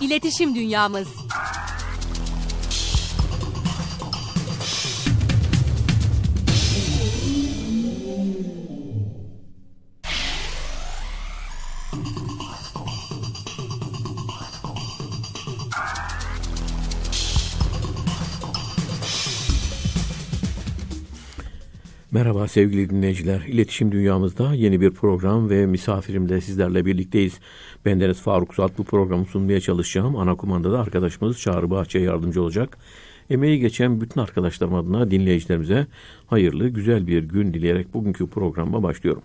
İletişim dünyamız. Merhaba sevgili dinleyiciler. İletişim Dünyamızda yeni bir program ve misafirimle sizlerle birlikteyiz. Ben Deniz Faruk Zat bu programı sunmaya çalışacağım. Ana kumandada arkadaşımız Çağrı Bahçe yardımcı olacak. Emeği geçen bütün arkadaşlarım adına dinleyicilerimize hayırlı, güzel bir gün dileyerek bugünkü programa başlıyorum.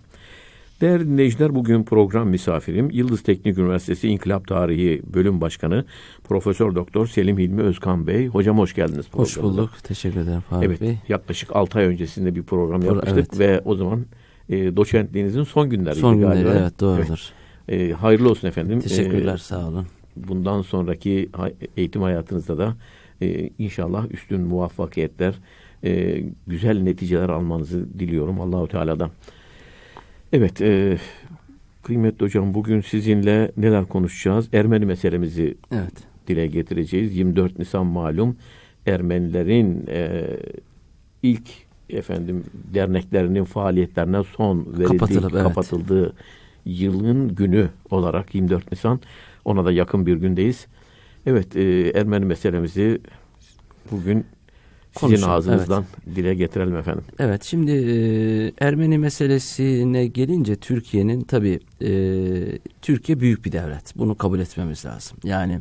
Değerli dinleyiciler bugün program misafirim Yıldız Teknik Üniversitesi İnkılap Tarihi Bölüm Başkanı Profesör Doktor Selim Hilmi Özkan Bey. Hocam hoş geldiniz. Hoş bulduk. Teşekkür ederim Fahri evet, Bey. Yaklaşık 6 ay öncesinde bir program yapmıştık evet. ve o zaman e, doçentliğinizin son günleriydi son galiba. Son günleri evet doğrudur. Evet. E, hayırlı olsun efendim. Teşekkürler e, sağ olun. Bundan sonraki eğitim hayatınızda da e, inşallah üstün muvaffakiyetler, e, güzel neticeler almanızı diliyorum Allahu Teala'dan. Teala'dan Evet, e, kıymetli hocam bugün sizinle neler konuşacağız? Ermeni meselemizi evet. dile getireceğiz. 24 Nisan malum Ermenilerin e, ilk efendim derneklerinin faaliyetlerine son verildiği, Kapatılıp, evet. yılın günü olarak 24 Nisan. Ona da yakın bir gündeyiz. Evet, e, Ermeni meselemizi bugün Konuşun, Sizin ağzınızdan evet. dile getirelim efendim. Evet şimdi e, Ermeni meselesine gelince Türkiye'nin tabii e, Türkiye büyük bir devlet. Bunu kabul etmemiz lazım. Yani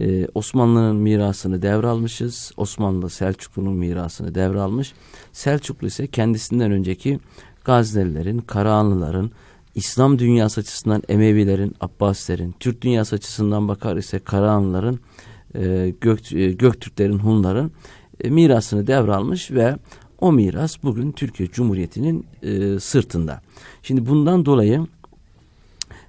e, Osmanlı'nın mirasını devralmışız. Osmanlı Selçuklu'nun mirasını devralmış. Selçuklu ise kendisinden önceki Gaznelilerin, Karahanlıların, İslam dünyası açısından Emevilerin, Abbasilerin, Türk dünyası açısından bakar ise Karahanlıların, e, Gök, e, Göktürklerin, Hunların e, mirasını devralmış ve o miras bugün Türkiye Cumhuriyeti'nin e, sırtında. Şimdi bundan dolayı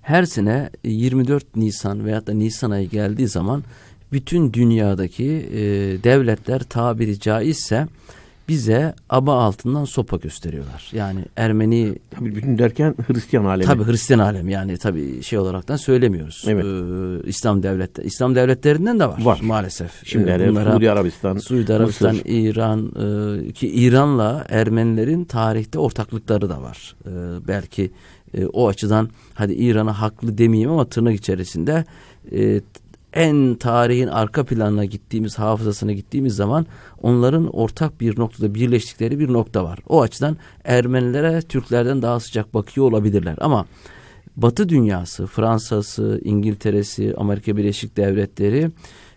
her sene 24 e, Nisan veyahut da Nisan ayı geldiği zaman bütün dünyadaki e, devletler tabiri caizse bize aba altından sopa gösteriyorlar. Yani Ermeni... Tabii bütün derken Hristiyan alemi. Tabii Hristiyan alemi yani tabii şey olaraktan söylemiyoruz. Evet. Ee, İslam devlette İslam devletlerinden de var, var. maalesef. Ee, Şimdi ee, bunlara, Suudi Arabistan, Suudi Arabistan, Mısır. İran e, ki İran'la Ermenilerin tarihte ortaklıkları da var. E, belki e, o açıdan hadi İran'a haklı demeyeyim ama tırnak içerisinde e, en tarihin arka planına gittiğimiz hafızasına gittiğimiz zaman onların ortak bir noktada birleştikleri bir nokta var. O açıdan Ermenilere Türklerden daha sıcak bakıyor olabilirler ama Batı dünyası, Fransa'sı, İngiltere'si, Amerika Birleşik Devletleri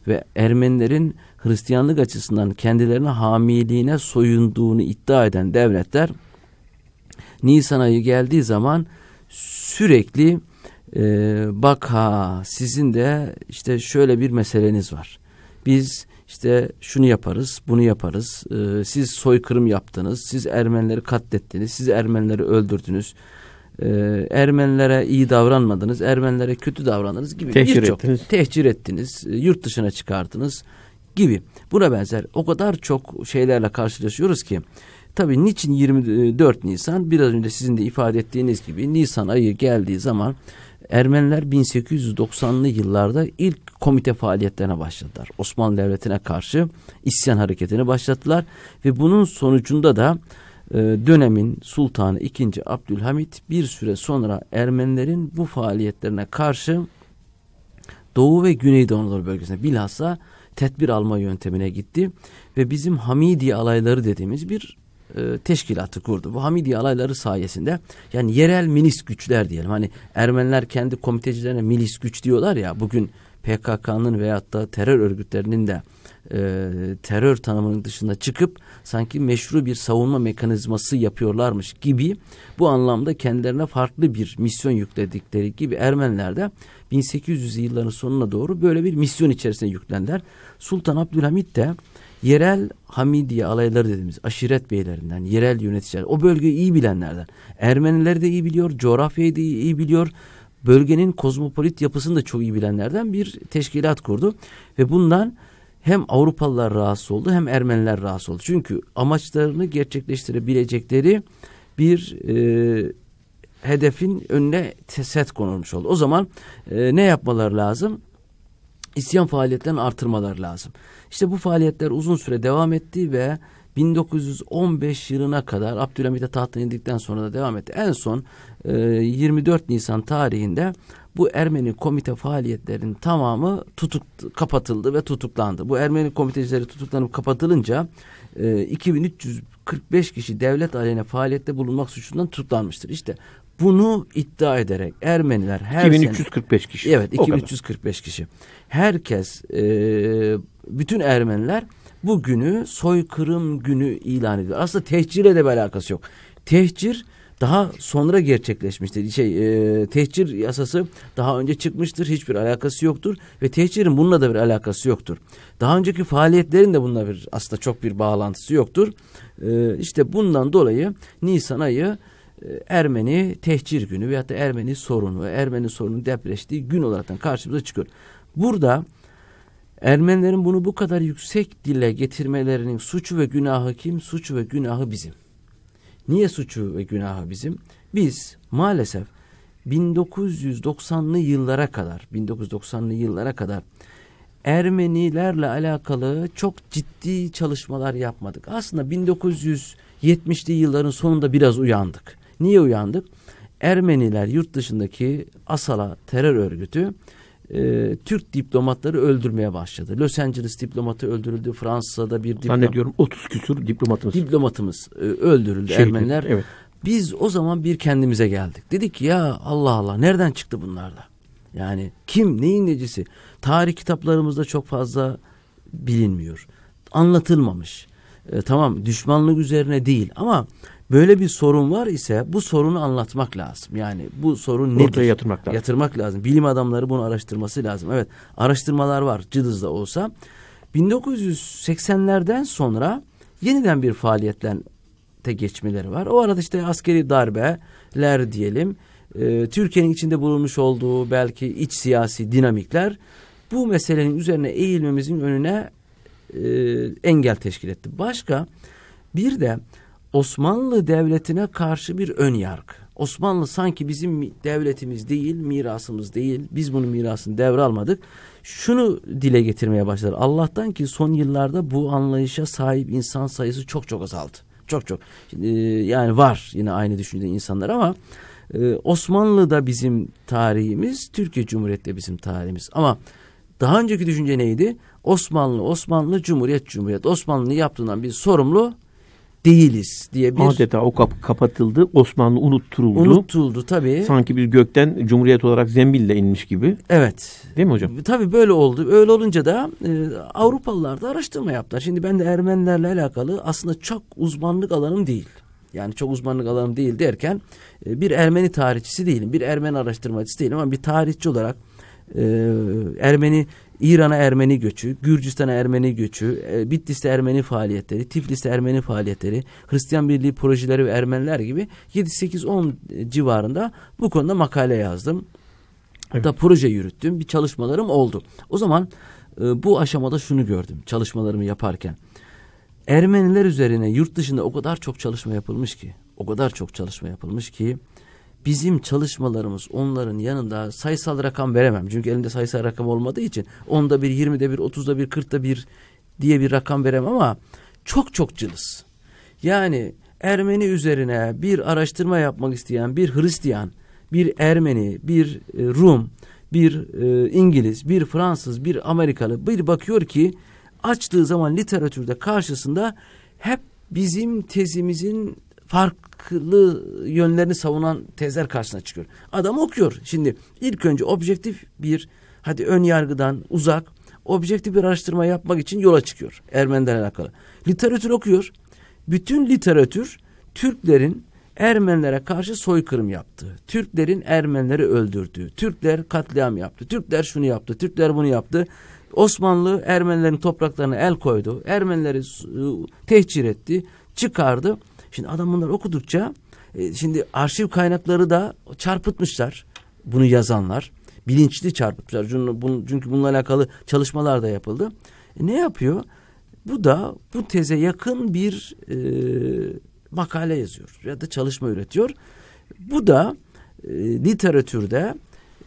ve Ermenilerin Hristiyanlık açısından kendilerine hamiliğine soyunduğunu iddia eden devletler Nisan ayı geldiği zaman sürekli e, bak ha sizin de işte şöyle bir meseleniz var. Biz işte şunu yaparız, bunu yaparız. E, siz soykırım yaptınız, siz Ermenileri katlettiniz, siz Ermenileri öldürdünüz. Ee, Ermenilere iyi davranmadınız, Ermenilere kötü davrandınız gibi birçok tehcir ettiniz, e, yurt dışına çıkardınız gibi. Buna benzer o kadar çok şeylerle karşılaşıyoruz ki tabii niçin 24 Nisan biraz önce sizin de ifade ettiğiniz gibi Nisan ayı geldiği zaman Ermeniler 1890'lı yıllarda ilk komite faaliyetlerine başladılar. Osmanlı Devleti'ne karşı isyan hareketini başlattılar ve bunun sonucunda da e, dönemin Sultanı 2. Abdülhamit bir süre sonra Ermenilerin bu faaliyetlerine karşı Doğu ve Güneydoğu Anadolu bölgesinde bilhassa tedbir alma yöntemine gitti ve bizim Hamidi alayları dediğimiz bir e, teşkilatı kurdu. Bu Hamidiye alayları sayesinde yani yerel milis güçler diyelim. Hani Ermeniler kendi komitecilerine milis güç diyorlar ya bugün PKK'nın veyahut da terör örgütlerinin de e, terör tanımının dışında çıkıp sanki meşru bir savunma mekanizması yapıyorlarmış gibi bu anlamda kendilerine farklı bir misyon yükledikleri gibi Ermeniler de 1800 yılların sonuna doğru böyle bir misyon içerisine yüklendiler. Sultan Abdülhamit de yerel Hamidiye alayları dediğimiz aşiret beylerinden, yerel yöneticiler, o bölgeyi iyi bilenlerden. Ermeniler de iyi biliyor, coğrafyayı da iyi biliyor bölgenin kozmopolit yapısını da çok iyi bilenlerden bir teşkilat kurdu. Ve bundan hem Avrupalılar rahatsız oldu hem Ermeniler rahatsız oldu. Çünkü amaçlarını gerçekleştirebilecekleri bir e, hedefin önüne set konulmuş oldu. O zaman e, ne yapmalar lazım? İsyan faaliyetlerini artırmalar lazım. İşte bu faaliyetler uzun süre devam etti ve 1915 yılına kadar Abdülhamit'e tahttan indikten sonra da devam etti. En son e, 24 Nisan tarihinde bu Ermeni komite faaliyetlerinin tamamı tutuk kapatıldı ve tutuklandı. Bu Ermeni komitecileri tutuklanıp kapatılınca e, 2345 kişi devlet aleyhine faaliyette bulunmak suçundan tutuklanmıştır. İşte bunu iddia ederek Ermeniler her 2345 sene, kişi. Evet 2345 kişi. Herkes e, bütün Ermeniler bu günü soykırım günü ilan ediyor. Aslında tehcirle de bir alakası yok. Tehcir daha sonra gerçekleşmiştir. Şey, e, tehcir yasası daha önce çıkmıştır. Hiçbir alakası yoktur ve tehcirin bununla da bir alakası yoktur. Daha önceki faaliyetlerin de bununla bir aslında çok bir bağlantısı yoktur. E, işte bundan dolayı Nisan ayı e, Ermeni tehcir günü veyahut da Ermeni sorunu, Ermeni sorunu depreştiği gün olarak karşımıza çıkıyor. Burada Ermenilerin bunu bu kadar yüksek dille getirmelerinin suçu ve günahı kim? Suçu ve günahı bizim. Niye suçu ve günaha bizim? Biz maalesef 1990'lı yıllara kadar 1990'lı yıllara kadar Ermenilerle alakalı çok ciddi çalışmalar yapmadık. Aslında 1970'li yılların sonunda biraz uyandık. Niye uyandık? Ermeniler yurt dışındaki Asala terör örgütü e, Türk diplomatları öldürmeye başladı. Los Angeles diplomatı öldürüldü. Fransa'da bir diplomat. Zannediyorum 30 küsur diplomatımız. Diplomatımız e, öldürüldü Şehit, Ermeniler. Evet. Biz o zaman bir kendimize geldik. Dedik ki ya Allah Allah nereden çıktı bunlarla? Yani kim neyin necisi? Tarih kitaplarımızda çok fazla bilinmiyor. Anlatılmamış. E, tamam düşmanlık üzerine değil ama böyle bir sorun var ise bu sorunu anlatmak lazım. Yani bu sorun ne? Ortaya yatırmak lazım. Yatırmak lazım. Bilim adamları bunu araştırması lazım. Evet araştırmalar var cıdızda olsa. 1980'lerden sonra yeniden bir faaliyetlente geçmeleri var. O arada işte askeri darbeler diyelim. E, Türkiye'nin içinde bulunmuş olduğu belki iç siyasi dinamikler bu meselenin üzerine eğilmemizin önüne e, engel teşkil etti. Başka bir de Osmanlı Devleti'ne karşı bir ön yargı. Osmanlı sanki bizim devletimiz değil, mirasımız değil. Biz bunun mirasını devralmadık. Şunu dile getirmeye başladı. Allah'tan ki son yıllarda bu anlayışa sahip insan sayısı çok çok azaldı. Çok çok. Ee, yani var yine aynı düşüncede insanlar ama e, Osmanlı da bizim tarihimiz, Türkiye Cumhuriyeti'de bizim tarihimiz. Ama daha önceki düşünce neydi? Osmanlı, Osmanlı, Cumhuriyet, Cumhuriyet. Osmanlı'nın yaptığından bir sorumlu değiliz diye bir... Adeta o kapı kapatıldı. Osmanlı unutturuldu. Unutturuldu tabii. Sanki bir gökten cumhuriyet olarak zembille inmiş gibi. Evet. Değil mi hocam? Tabii böyle oldu. Öyle olunca da e, Avrupalılar da araştırma yaptılar. Şimdi ben de Ermenilerle alakalı aslında çok uzmanlık alanım değil. Yani çok uzmanlık alanım değil derken e, bir Ermeni tarihçisi değilim. Bir Ermeni araştırmacısı değilim ama bir tarihçi olarak e, Ermeni İran'a Ermeni göçü, Gürcistan'a Ermeni göçü, e, Bitlis'te Ermeni faaliyetleri, Tiflis'te Ermeni faaliyetleri, Hristiyan Birliği projeleri ve Ermeniler gibi 7-8-10 civarında bu konuda makale yazdım. Evet. Da proje yürüttüm, bir çalışmalarım oldu. O zaman e, bu aşamada şunu gördüm çalışmalarımı yaparken. Ermeniler üzerine yurt dışında o kadar çok çalışma yapılmış ki, o kadar çok çalışma yapılmış ki bizim çalışmalarımız onların yanında sayısal rakam veremem. Çünkü elimde sayısal rakam olmadığı için onda bir, yirmide bir, otuzda bir, kırkta bir diye bir rakam veremem ama çok çok cılız. Yani Ermeni üzerine bir araştırma yapmak isteyen bir Hristiyan, bir Ermeni, bir e, Rum, bir e, İngiliz, bir Fransız, bir Amerikalı bir bakıyor ki açtığı zaman literatürde karşısında hep bizim tezimizin farklı yönlerini savunan tezler karşısına çıkıyor. Adam okuyor. Şimdi ilk önce objektif bir hadi ön yargıdan uzak objektif bir araştırma yapmak için yola çıkıyor Ermenilerle alakalı. Literatür okuyor. Bütün literatür Türklerin Ermenilere karşı soykırım yaptı. Türklerin Ermenileri öldürdüğü, Türkler katliam yaptı. Türkler şunu yaptı. Türkler bunu yaptı. Osmanlı Ermenilerin topraklarına el koydu. Ermenileri tehcir etti, çıkardı. Şimdi adam bunları okudukça e, şimdi arşiv kaynakları da çarpıtmışlar bunu yazanlar. Bilinçli çarpıtmışlar. Çünkü bununla alakalı çalışmalar da yapıldı. E, ne yapıyor? Bu da bu teze yakın bir e, makale yazıyor ya da çalışma üretiyor. Bu da e, literatürde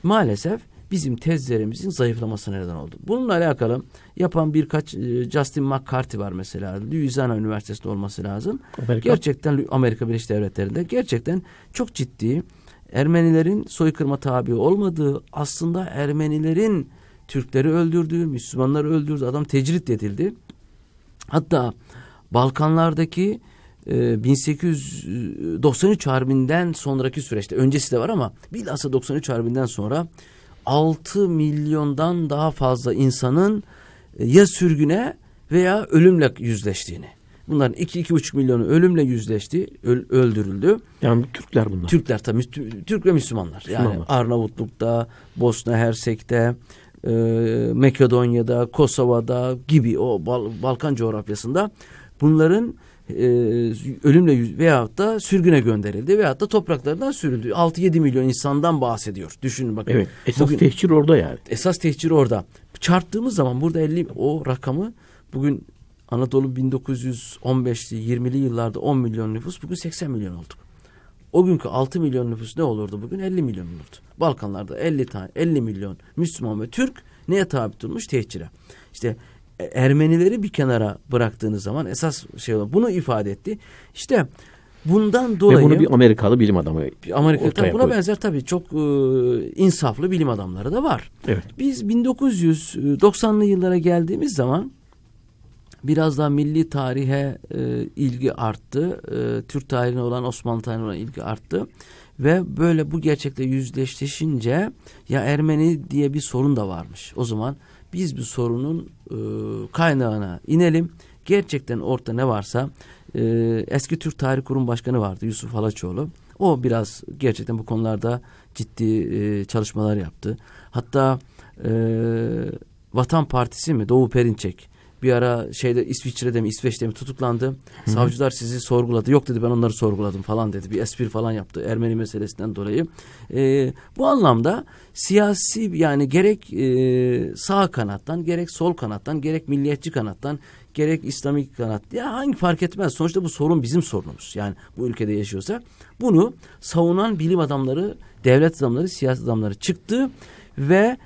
maalesef bizim tezlerimizin zayıflamasına neden oldu. Bununla alakalı yapan birkaç e, Justin McCarthy var mesela. Louisiana Üniversitesi'nde olması lazım. Amerika. Gerçekten Amerika Birleşik Devletleri'nde gerçekten çok ciddi Ermenilerin soykırıma tabi olmadığı aslında Ermenilerin Türkleri öldürdüğü, Müslümanları öldürdüğü adam tecrit edildi. Hatta Balkanlardaki 1893 e, harbinden sonraki süreçte öncesi de var ama bilhassa 93 harbinden sonra 6 milyondan daha fazla insanın e, ya sürgüne veya ölümle yüzleştiğini. Bunların 2-2,5 milyonu ölümle yüzleşti, öldürüldü. Yani Türkler bunlar. Türkler tabii, Türk ve Müslümanlar. Müslümanlar. Yani Arnavutluk'ta, Bosna Hersek'te, e, Makedonya'da, Kosova'da gibi o Bal Balkan coğrafyasında bunların e, ölümle yüz, veyahut da sürgüne gönderildi veyahut da topraklarından sürüldü. 6-7 milyon insandan bahsediyor. Düşünün bakın. Evet. Esas bugün, tehcir orada yani. Esas tehcir orada. Çarptığımız zaman burada 50 o rakamı bugün Anadolu 1915'li 20'li yıllarda 10 milyon nüfus bugün 80 milyon olduk. O günkü 6 milyon nüfus ne olurdu bugün? 50 milyon olurdu. Balkanlarda 50 tane 50 milyon Müslüman ve Türk neye tabi tutulmuş? Tehcire. İşte Ermenileri bir kenara bıraktığınız zaman esas şey olan bunu ifade etti. İşte bundan dolayı... Ve bunu bir Amerikalı bilim adamı Amerika, tabii buna koydu. benzer tabii çok e, insaflı bilim adamları da var. Evet. Biz 1990'lı yıllara geldiğimiz zaman biraz daha milli tarihe e, ilgi arttı. E, Türk tarihine olan Osmanlı tarihine olan ilgi arttı. Ve böyle bu gerçekle yüzleşleşince ya Ermeni diye bir sorun da varmış. O zaman biz bir sorunun e, kaynağına inelim. Gerçekten orta ne varsa e, eski Türk Tarih Kurum Başkanı vardı Yusuf Halaçoğlu. O biraz gerçekten bu konularda ciddi e, çalışmalar yaptı. Hatta e, Vatan Partisi mi Doğu Perinçek bir ara şeyde İsviçre'de mi İsveç'te mi tutuklandı. Hı. Savcılar sizi sorguladı. Yok dedi ben onları sorguladım falan dedi. Bir espri falan yaptı Ermeni meselesinden dolayı. E, bu anlamda siyasi yani gerek e, sağ kanattan gerek sol kanattan gerek milliyetçi kanattan gerek İslamik kanat ya hangi fark etmez. Sonuçta bu sorun bizim sorunumuz. Yani bu ülkede yaşıyorsa bunu savunan bilim adamları, devlet adamları, siyaset adamları çıktı ve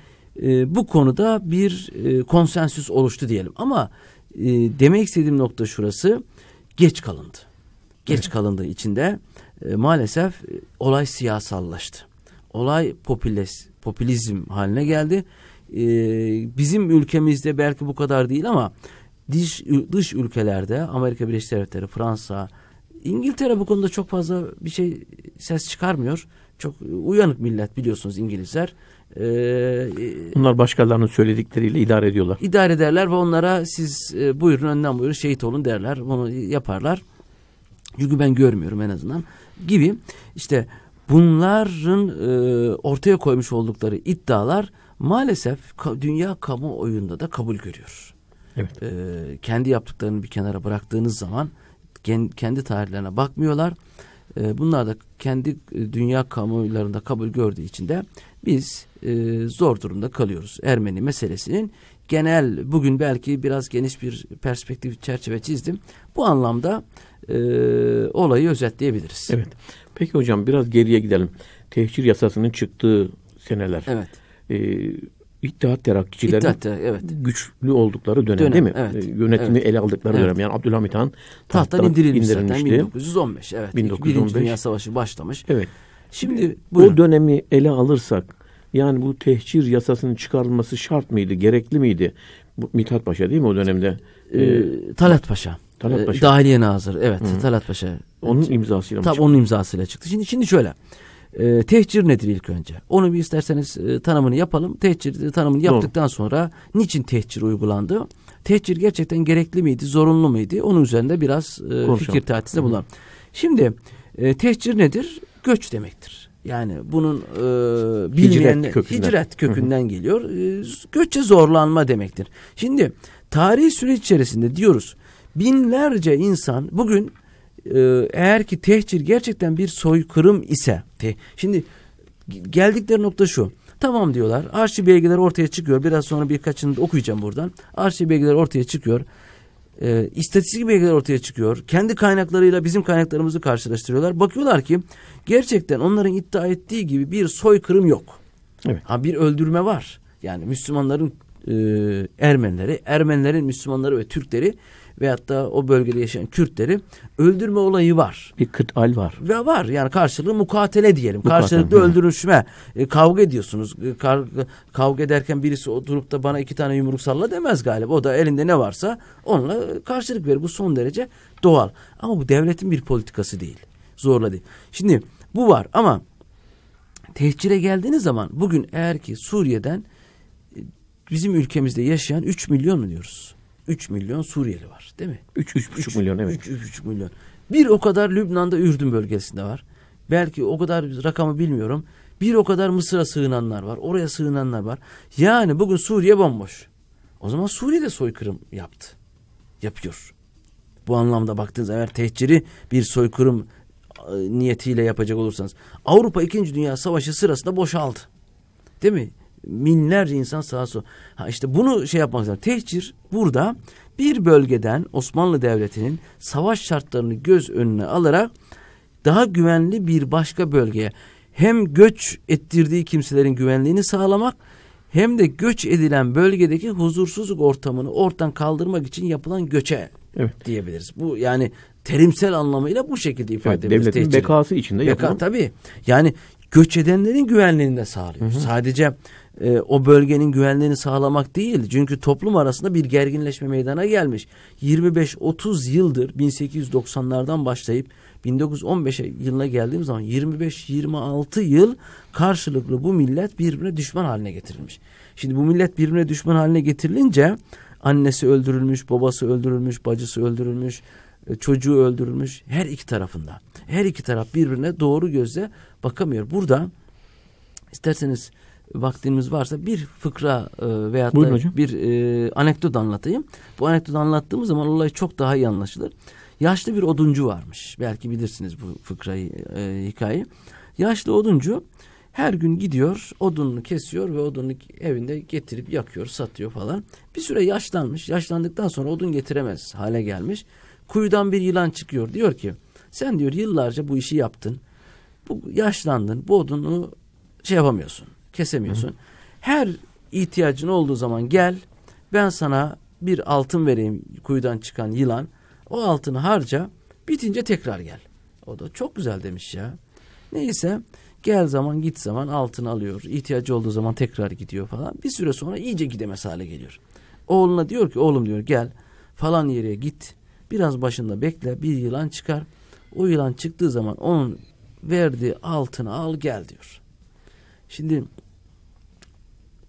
e, bu konuda bir e, konsensüs oluştu diyelim. Ama e, demek istediğim nokta şurası geç kalındı. Geç evet. kalındığı içinde e, maalesef e, olay siyasallaştı. Olay popüles, popülizm haline geldi. E, bizim ülkemizde belki bu kadar değil ama dış, dış ülkelerde Amerika Birleşik Devletleri, Fransa, İngiltere bu konuda çok fazla bir şey e, ses çıkarmıyor. Çok e, uyanık millet biliyorsunuz İngilizler. Ee, Onlar başkalarının söyledikleriyle idare ediyorlar. İdare ederler ve onlara siz e, buyurun önden buyurun şehit olun derler. Bunu yaparlar. Çünkü ben görmüyorum en azından gibi işte bunların e, ortaya koymuş oldukları iddialar maalesef ka dünya kamuoyunda da kabul görüyor. Evet. E, kendi yaptıklarını bir kenara bıraktığınız zaman kendi tarihlerine bakmıyorlar. E, bunlar da kendi e, dünya kamuoylarında kabul gördüğü için de biz e, zor durumda kalıyoruz. Ermeni meselesinin genel bugün belki biraz geniş bir perspektif çerçeve çizdim. Bu anlamda e, olayı özetleyebiliriz. Evet. Peki hocam biraz geriye gidelim. Tehcir yasasının çıktığı seneler. Evet. E, İttihat Terakçilerin İttihat, evet. güçlü oldukları dönem, dönem değil mi? Evet. E, yönetimi evet. ele aldıkları evet. dönem. Yani Abdülhamit Han tahttan, tahttan indirilmiş zaten 1915. Evet. 1915. Birinci Dünya Savaşı başlamış. Evet. Şimdi buyurun. o dönemi ele alırsak yani bu tehcir yasasının çıkarılması şart mıydı, gerekli miydi? Bu, Mithat Paşa değil mi o dönemde? Ee, ee Talat Paşa. Talat ee, Paşa. Dahiliye Nazır. Evet, Hı-hı. Talat Paşa. Onun imzasıyla mı Tabii onun imzasıyla çıktı. Şimdi şimdi şöyle. E, tehcir nedir ilk önce? Onu bir isterseniz e, tanımını yapalım. Tehcir e, tanımını yaptıktan Doğru. sonra niçin tehcir uygulandı? Tehcir gerçekten gerekli miydi, zorunlu muydu? Onun üzerinde biraz e, fikir tatilinde bulalım. Şimdi e, tehcir nedir? Göç demektir. Yani bunun e, bilmeyen hicret kökünden, hicret kökünden geliyor. E, göçe zorlanma demektir. Şimdi tarihi süreç içerisinde diyoruz binlerce insan bugün e, eğer ki tehcir gerçekten bir soykırım ise te, şimdi geldikleri nokta şu. Tamam diyorlar. Arşiv belgeleri ortaya çıkıyor. Biraz sonra birkaçını okuyacağım buradan. Arşiv belgeleri ortaya çıkıyor e, istatistik bilgiler ortaya çıkıyor. Kendi kaynaklarıyla bizim kaynaklarımızı karşılaştırıyorlar. Bakıyorlar ki gerçekten onların iddia ettiği gibi bir soykırım yok. Evet. Ha bir öldürme var. Yani Müslümanların e, Ermenileri, Ermenilerin Müslümanları ve Türkleri veyahut da o bölgede yaşayan Kürtleri öldürme olayı var. Bir kıtal var. Ve var yani karşılığı mukatele diyelim. Mukatele, Karşılıklı evet. öldürüşme. E, kavga ediyorsunuz. E, kar, e, kavga ederken birisi oturup da bana iki tane yumruk salla demez galiba. O da elinde ne varsa onunla karşılık verir. Bu son derece doğal. Ama bu devletin bir politikası değil. Zorla değil. Şimdi bu var ama tehcire geldiğiniz zaman bugün eğer ki Suriye'den e, bizim ülkemizde yaşayan 3 milyon mu diyoruz? 3 milyon Suriyeli var değil mi? 3-3,5 milyon evet. 3-3,5 milyon. Bir o kadar Lübnan'da Ürdün bölgesinde var. Belki o kadar rakamı bilmiyorum. Bir o kadar Mısır'a sığınanlar var. Oraya sığınanlar var. Yani bugün Suriye bomboş. O zaman Suriye de soykırım yaptı. Yapıyor. Bu anlamda baktığınız eğer tehciri bir soykırım e, niyetiyle yapacak olursanız. Avrupa 2. Dünya Savaşı sırasında boşaldı. Değil mi? Minlerce insan sahası. Ha işte bunu şey yapmak lazım. Tehcir burada bir bölgeden Osmanlı Devleti'nin savaş şartlarını göz önüne alarak daha güvenli bir başka bölgeye hem göç ettirdiği kimselerin güvenliğini sağlamak hem de göç edilen bölgedeki huzursuzluk ortamını ortadan kaldırmak için yapılan göçe evet. diyebiliriz. Bu yani terimsel anlamıyla bu şekilde ifade evet, edebiliriz. Devletin tehcir. bekası içinde Beka, Tabii yani göç edenlerin güvenliğini de sağlıyor. Hı hı. Sadece e, o bölgenin güvenliğini sağlamak değil. Çünkü toplum arasında bir gerginleşme meydana gelmiş. 25-30 yıldır 1890'lardan başlayıp 1915'e yılına geldiğim zaman 25-26 yıl karşılıklı bu millet birbirine düşman haline getirilmiş. Şimdi bu millet birbirine düşman haline getirilince annesi öldürülmüş, babası öldürülmüş, bacısı öldürülmüş, e, çocuğu öldürülmüş her iki tarafında. Her iki taraf birbirine doğru gözle bakamıyor. Burada isterseniz vaktimiz varsa bir fıkra e, veya da bir e, anekdot anlatayım. Bu anekdotu anlattığımız zaman olay çok daha iyi anlaşılır. Yaşlı bir oduncu varmış. Belki bilirsiniz bu fıkrayı, e, hikayeyi. Yaşlı oduncu her gün gidiyor, odununu kesiyor ve odunu evinde getirip yakıyor, satıyor falan. Bir süre yaşlanmış. Yaşlandıktan sonra odun getiremez hale gelmiş. Kuyudan bir yılan çıkıyor. Diyor ki, sen diyor yıllarca bu işi yaptın. Bu yaşlandın. Bu odunu şey yapamıyorsun kesemiyorsun. Hı hı. Her ihtiyacın olduğu zaman gel ben sana bir altın vereyim kuyudan çıkan yılan. O altını harca bitince tekrar gel. O da çok güzel demiş ya. Neyse gel zaman git zaman altın alıyor. İhtiyacı olduğu zaman tekrar gidiyor falan. Bir süre sonra iyice gidemez hale geliyor. Oğluna diyor ki oğlum diyor gel falan yere git. Biraz başında bekle bir yılan çıkar. O yılan çıktığı zaman onun verdiği altını al gel diyor. Şimdi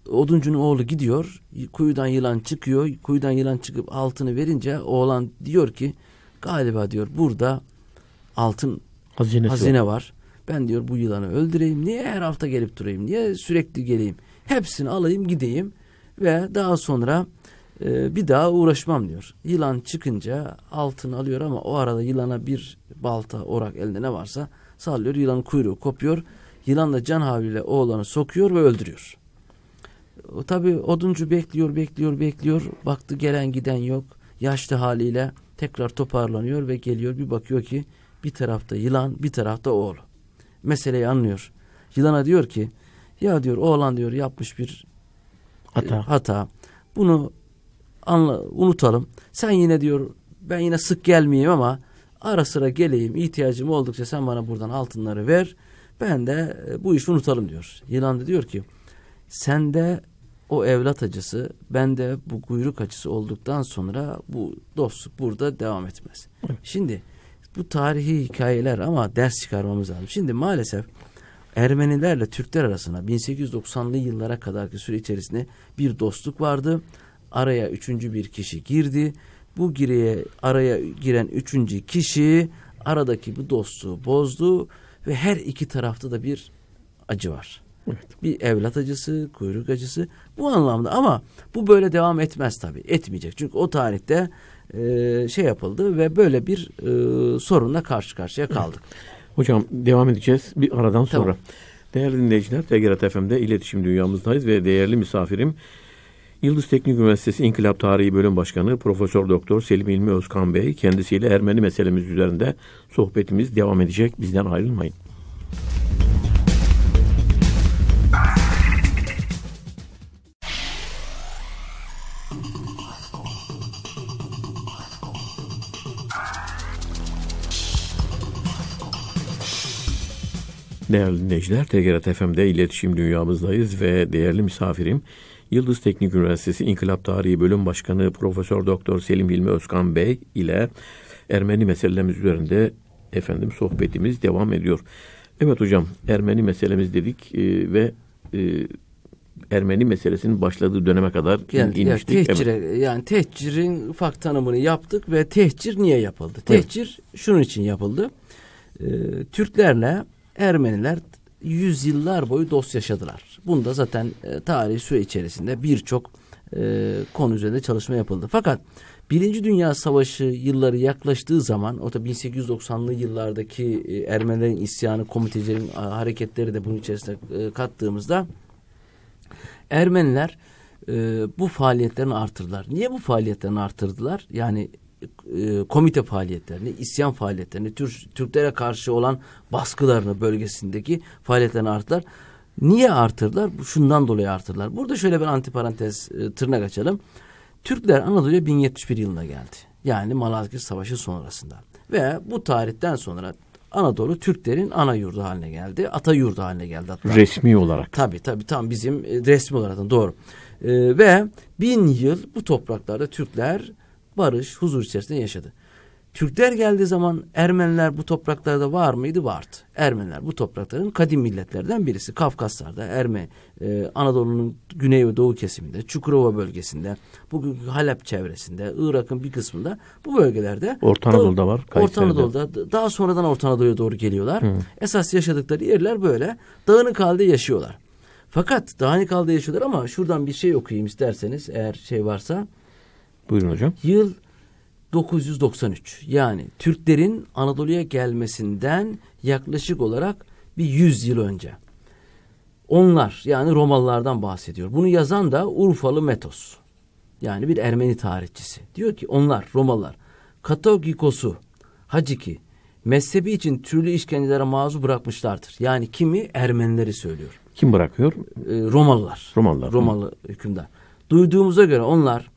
oduncunun oğlu gidiyor. Kuyudan yılan çıkıyor. Kuyudan yılan çıkıp altını verince oğlan diyor ki galiba diyor burada altın Hazinesi hazine var. var. Ben diyor bu yılanı öldüreyim. Niye her hafta gelip durayım? Niye sürekli geleyim? Hepsini alayım gideyim ve daha sonra e, bir daha uğraşmam diyor. Yılan çıkınca altın alıyor ama o arada yılana bir balta orak elde ne varsa sallıyor. Yılanın kuyruğu kopuyor Yılanla can havliyle oğlanı sokuyor ve öldürüyor. Tabii oduncu bekliyor, bekliyor, bekliyor. Baktı gelen giden yok. Yaşlı haliyle tekrar toparlanıyor ve geliyor. Bir bakıyor ki bir tarafta yılan, bir tarafta oğlu. Meseleyi anlıyor. Yılana diyor ki ya diyor oğlan diyor yapmış bir e, hata. E, hata. Bunu anla, unutalım. Sen yine diyor ben yine sık gelmeyeyim ama ara sıra geleyim. İhtiyacım oldukça sen bana buradan altınları ver ben de e, bu işi unutalım diyor. Yılan da diyor ki sende o evlat acısı bende bu kuyruk acısı olduktan sonra bu dostluk burada devam etmez. Evet. Şimdi bu tarihi hikayeler ama ders çıkarmamız lazım. Şimdi maalesef Ermenilerle Türkler arasına 1890'lı yıllara kadarki süre içerisinde bir dostluk vardı. Araya üçüncü bir kişi girdi. Bu gireye araya giren üçüncü kişi aradaki bu dostluğu bozdu ve her iki tarafta da bir acı var. Evet. Bir evlat acısı, kuyruk acısı bu anlamda ama bu böyle devam etmez tabii. Etmeyecek. Çünkü o tarihte e, şey yapıldı ve böyle bir e, sorunla karşı karşıya kaldık. Evet. Hocam devam edeceğiz bir aradan tamam. sonra. Değerli dinleyiciler, TGRT FM'de iletişim dünyamızdayız ve değerli misafirim Yıldız Teknik Üniversitesi İnkılap Tarihi Bölüm Başkanı Profesör Doktor Selim İlmi Özkan Bey kendisiyle Ermeni meselemiz üzerinde sohbetimiz devam edecek. Bizden ayrılmayın. Değerli dinleyiciler, TGRT FM'de iletişim dünyamızdayız ve değerli misafirim Yıldız Teknik Üniversitesi İnkılap Tarihi Bölüm Başkanı Profesör Doktor Selim Hilmi Özkan Bey ile Ermeni meselemiz üzerinde efendim sohbetimiz devam ediyor. Evet hocam Ermeni meselemiz dedik e, ve e, Ermeni meselesinin başladığı döneme kadar yani, inmiştik. Yani tehcire, evet. yani tehcirin ufak tanımını yaptık ve tehcir niye yapıldı? Tehcir evet. şunun için yapıldı. Ee, Türklerle Ermeniler yüzyıllar boyu dost yaşadılar. Bunda zaten e, tarihi süre içerisinde birçok e, konu üzerinde çalışma yapıldı. Fakat Birinci Dünya Savaşı yılları yaklaştığı zaman o da 1890'lı yıllardaki e, Ermenilerin isyanı, komitecilerin hareketleri de bunun içerisine e, kattığımızda Ermeniler e, bu faaliyetlerini artırdılar. Niye bu faaliyetlerini artırdılar? Yani e, komite faaliyetlerini, isyan faaliyetlerini, Türk, Türklere karşı olan baskılarını bölgesindeki faaliyetlerini artırlar. Niye artırlar? Şundan dolayı artırlar. Burada şöyle bir antiparantez e, tırnak açalım. Türkler Anadolu'ya 1071 yılına geldi. Yani Malazgirt Savaşı sonrasında. Ve bu tarihten sonra Anadolu Türklerin ana yurdu haline geldi. Ata yurdu haline geldi hatta. Resmi olarak. Tabii tabii tam bizim e, resmi olarak doğru. Ee, ve bin yıl bu topraklarda Türkler barış, huzur içerisinde yaşadı. Türkler geldiği zaman Ermeniler bu topraklarda var mıydı? Vardı. Ermeniler bu toprakların kadim milletlerden birisi. Kafkaslar'da, Erme, e, Anadolu'nun güney ve doğu kesiminde, Çukurova bölgesinde, bugün Halep çevresinde, Irak'ın bir kısmında bu bölgelerde. Orta Anadolu'da var. Orta Anadolu'da. Daha sonradan Orta Anadolu'ya doğru geliyorlar. Hı. Esas yaşadıkları yerler böyle. Dağınık halde yaşıyorlar. Fakat dağınık halde yaşıyorlar ama şuradan bir şey okuyayım isterseniz eğer şey varsa. Buyurun hocam. Yıl 993 yani Türklerin Anadolu'ya gelmesinden yaklaşık olarak bir 100 yıl önce. Onlar yani Romalılardan bahsediyor. Bunu yazan da Urfalı Metos. Yani bir Ermeni tarihçisi. Diyor ki onlar Romalılar Katogikos'u Haciki mezhebi için türlü işkencelere maruz bırakmışlardır. Yani kimi Ermenileri söylüyor. Kim bırakıyor? Ee, Romalılar. Romalılar. Romalı hükümdar. Duyduğumuza göre onlar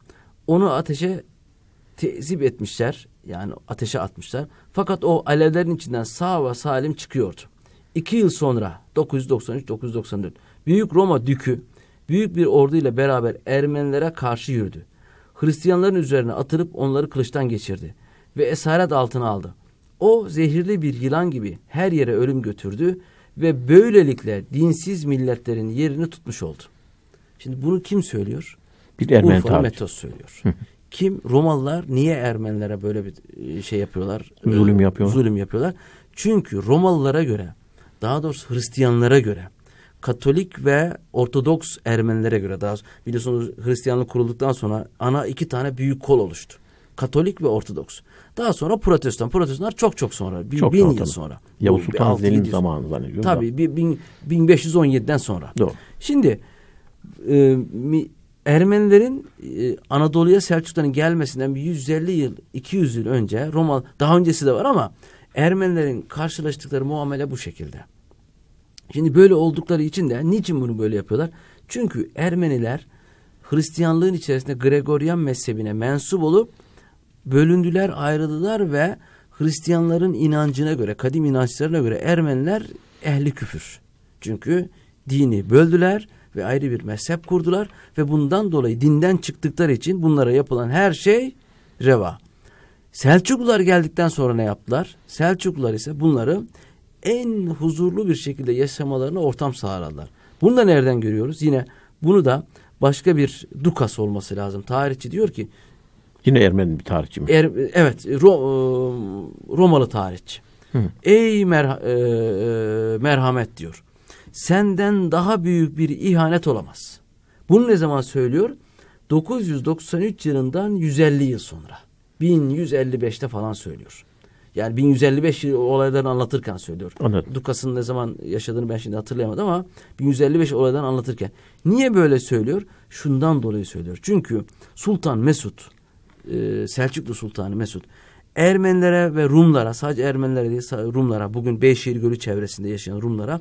onu ateşe tezip etmişler. Yani ateşe atmışlar. Fakat o alevlerin içinden sağ ve salim çıkıyordu. İki yıl sonra 993-994 Büyük Roma Dükü büyük bir orduyla beraber Ermenilere karşı yürüdü. Hristiyanların üzerine atılıp onları kılıçtan geçirdi ve esaret altına aldı. O zehirli bir yılan gibi her yere ölüm götürdü ve böylelikle dinsiz milletlerin yerini tutmuş oldu. Şimdi bunu kim söylüyor? bir Ermeni Urfa'nın metos söylüyor. Kim Romalılar niye Ermenilere böyle bir e, şey yapıyorlar? Zulüm e, yapıyorlar. Zulüm yapıyorlar. Çünkü Romalılara göre daha doğrusu Hristiyanlara göre Katolik ve Ortodoks Ermenilere göre daha biliyorsunuz Hristiyanlık kurulduktan sonra ana iki tane büyük kol oluştu. Katolik ve Ortodoks. Daha sonra Protestan. Protestanlar çok çok sonra. Bir, çok bin yıl sonra. Yavuz Sultan Hazretleri'nin zamanı zannediyorum. Tabii bir, bin, 1517'den sonra. Doğru. Şimdi e, mi, Ermenilerin e, Anadolu'ya Selçukluların gelmesinden bir 150 yıl, 200 yıl önce Roma daha öncesi de var ama Ermenilerin karşılaştıkları muamele bu şekilde. Şimdi böyle oldukları için de niçin bunu böyle yapıyorlar? Çünkü Ermeniler Hristiyanlığın içerisinde Gregorian mezhebine mensup olup bölündüler, ayrıldılar ve Hristiyanların inancına göre, kadim inançlarına göre Ermeniler ehli küfür. Çünkü dini böldüler ve ayrı bir mezhep kurdular ve bundan dolayı dinden çıktıkları için bunlara yapılan her şey reva. Selçuklular geldikten sonra ne yaptılar? Selçuklular ise bunları en huzurlu bir şekilde yaşamalarına ortam sağladılar. Bunu da nereden görüyoruz? Yine bunu da başka bir dukas olması lazım. Tarihçi diyor ki Yine Ermeni bir tarihçi mi? Er, evet, Ro, e, Romalı tarihçi. Hı. Ey merha, e, e merhamet diyor senden daha büyük bir ihanet olamaz. Bunu ne zaman söylüyor? 993 yılından 150 yıl sonra. 1155'te falan söylüyor. Yani 1155 yıl olaylarını anlatırken söylüyor. Anladım. Dukas'ın ne zaman yaşadığını ben şimdi hatırlayamadım ama 1155 olaydan anlatırken. Niye böyle söylüyor? Şundan dolayı söylüyor. Çünkü Sultan Mesut, e, Selçuklu Sultanı Mesut, Ermenilere ve Rumlara, sadece Ermenilere değil Rumlara, bugün Beyşehir Gölü çevresinde yaşayan Rumlara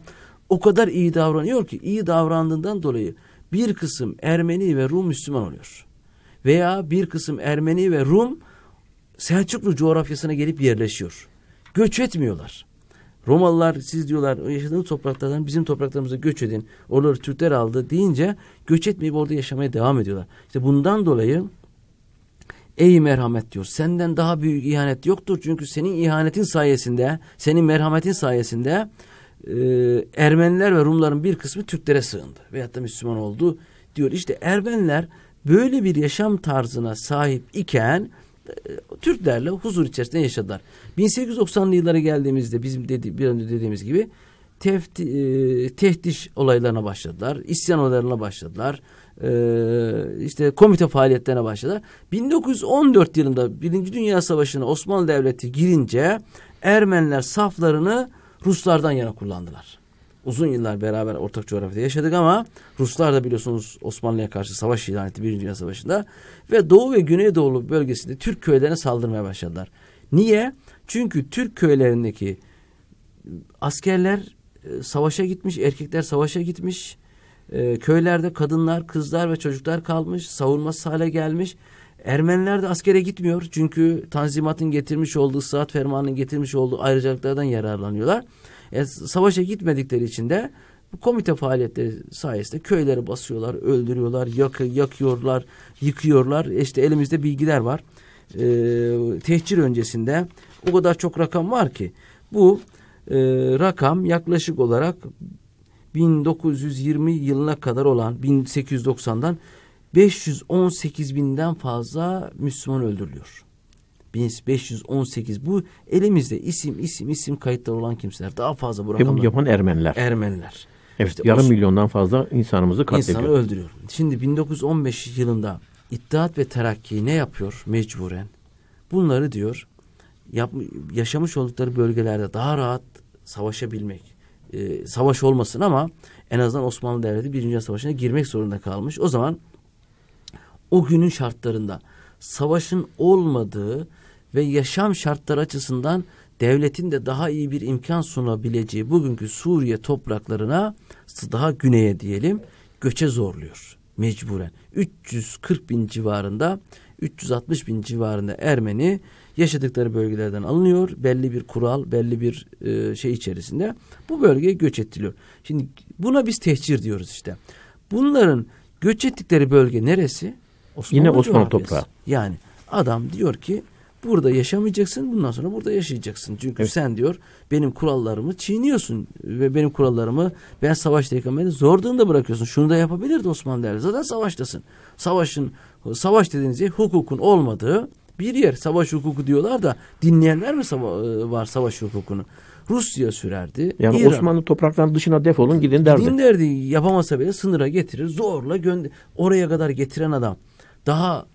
o kadar iyi davranıyor ki iyi davrandığından dolayı bir kısım Ermeni ve Rum Müslüman oluyor. Veya bir kısım Ermeni ve Rum Selçuklu coğrafyasına gelip yerleşiyor. Göç etmiyorlar. Romalılar siz diyorlar yaşadığınız topraklardan bizim topraklarımıza göç edin. Oraları Türkler aldı deyince göç etmeyip orada yaşamaya devam ediyorlar. İşte bundan dolayı Ey merhamet diyor. Senden daha büyük ihanet yoktur. Çünkü senin ihanetin sayesinde, senin merhametin sayesinde e, Ermeniler ve Rumların bir kısmı Türklere sığındı. Veyahut da Müslüman oldu diyor. İşte Ermeniler böyle bir yaşam tarzına sahip iken e, Türklerle huzur içerisinde yaşadılar. 1890'lı yıllara geldiğimizde bizim dedi, bir önce dediğimiz gibi tefti, e, tehdiş olaylarına başladılar. isyan olaylarına başladılar. E, işte komite faaliyetlerine başladılar. 1914 yılında Birinci Dünya Savaşı'na Osmanlı Devleti girince Ermeniler saflarını Ruslardan yana kullandılar. Uzun yıllar beraber ortak coğrafyada yaşadık ama Ruslar da biliyorsunuz Osmanlı'ya karşı savaş ilan etti Birinci Dünya Savaşı'nda. Ve Doğu ve Güneydoğu bölgesinde Türk köylerine saldırmaya başladılar. Niye? Çünkü Türk köylerindeki askerler e, savaşa gitmiş, erkekler savaşa gitmiş. E, köylerde kadınlar, kızlar ve çocuklar kalmış, savunmasız hale gelmiş Ermeniler de askere gitmiyor. Çünkü Tanzimat'ın getirmiş olduğu, Sıhhat Fermanı'nın getirmiş olduğu ayrıcalıklardan yararlanıyorlar. E, savaşa gitmedikleri için de komite faaliyetleri sayesinde köyleri basıyorlar, öldürüyorlar, yakı, yakıyorlar, yıkıyorlar. E işte elimizde bilgiler var. E, tehcir öncesinde o kadar çok rakam var ki. Bu e, rakam yaklaşık olarak 1920 yılına kadar olan 1890'dan 518 binden fazla Müslüman öldürülüyor. 518 bu elimizde isim isim isim kayıtlar olan kimseler daha fazla e, bu rakamlar. Yapan Ermeniler. Ermeniler. Evet işte yarım o, milyondan fazla insanımızı katlediyor. İnsanı öldürüyor. Şimdi 1915 yılında İttihat ve Terakki ne yapıyor mecburen? Bunları diyor yap, yaşamış oldukları bölgelerde daha rahat savaşabilmek. E, savaş olmasın ama en azından Osmanlı Devleti Birinci Savaşı'na girmek zorunda kalmış. O zaman o günün şartlarında savaşın olmadığı ve yaşam şartları açısından devletin de daha iyi bir imkan sunabileceği bugünkü Suriye topraklarına daha güneye diyelim göçe zorluyor mecburen. 340 bin civarında 360 bin civarında Ermeni yaşadıkları bölgelerden alınıyor. Belli bir kural, belli bir e, şey içerisinde bu bölgeye göç ettiriliyor. Şimdi buna biz tehcir diyoruz işte. Bunların göç ettikleri bölge neresi? Osmanlı Yine Osmanlı toprağı. Yani adam diyor ki burada yaşamayacaksın bundan sonra burada yaşayacaksın. Çünkü evet. sen diyor benim kurallarımı çiğniyorsun ve benim kurallarımı ben savaş beni zor durumda bırakıyorsun. Şunu da yapabilirdi Osmanlı Devleti. Zaten savaştasın. Savaşın savaş dediğiniz şey hukukun olmadığı bir yer. Savaş hukuku diyorlar da dinleyenler mi sava e, var savaş hukukunu? Rusya sürerdi. Yani İran. Osmanlı topraktan dışına defolun gidin derdi. Gidin derdi. Yapamasa bile sınıra getirir. Zorla gönder. Oraya kadar getiren adam daha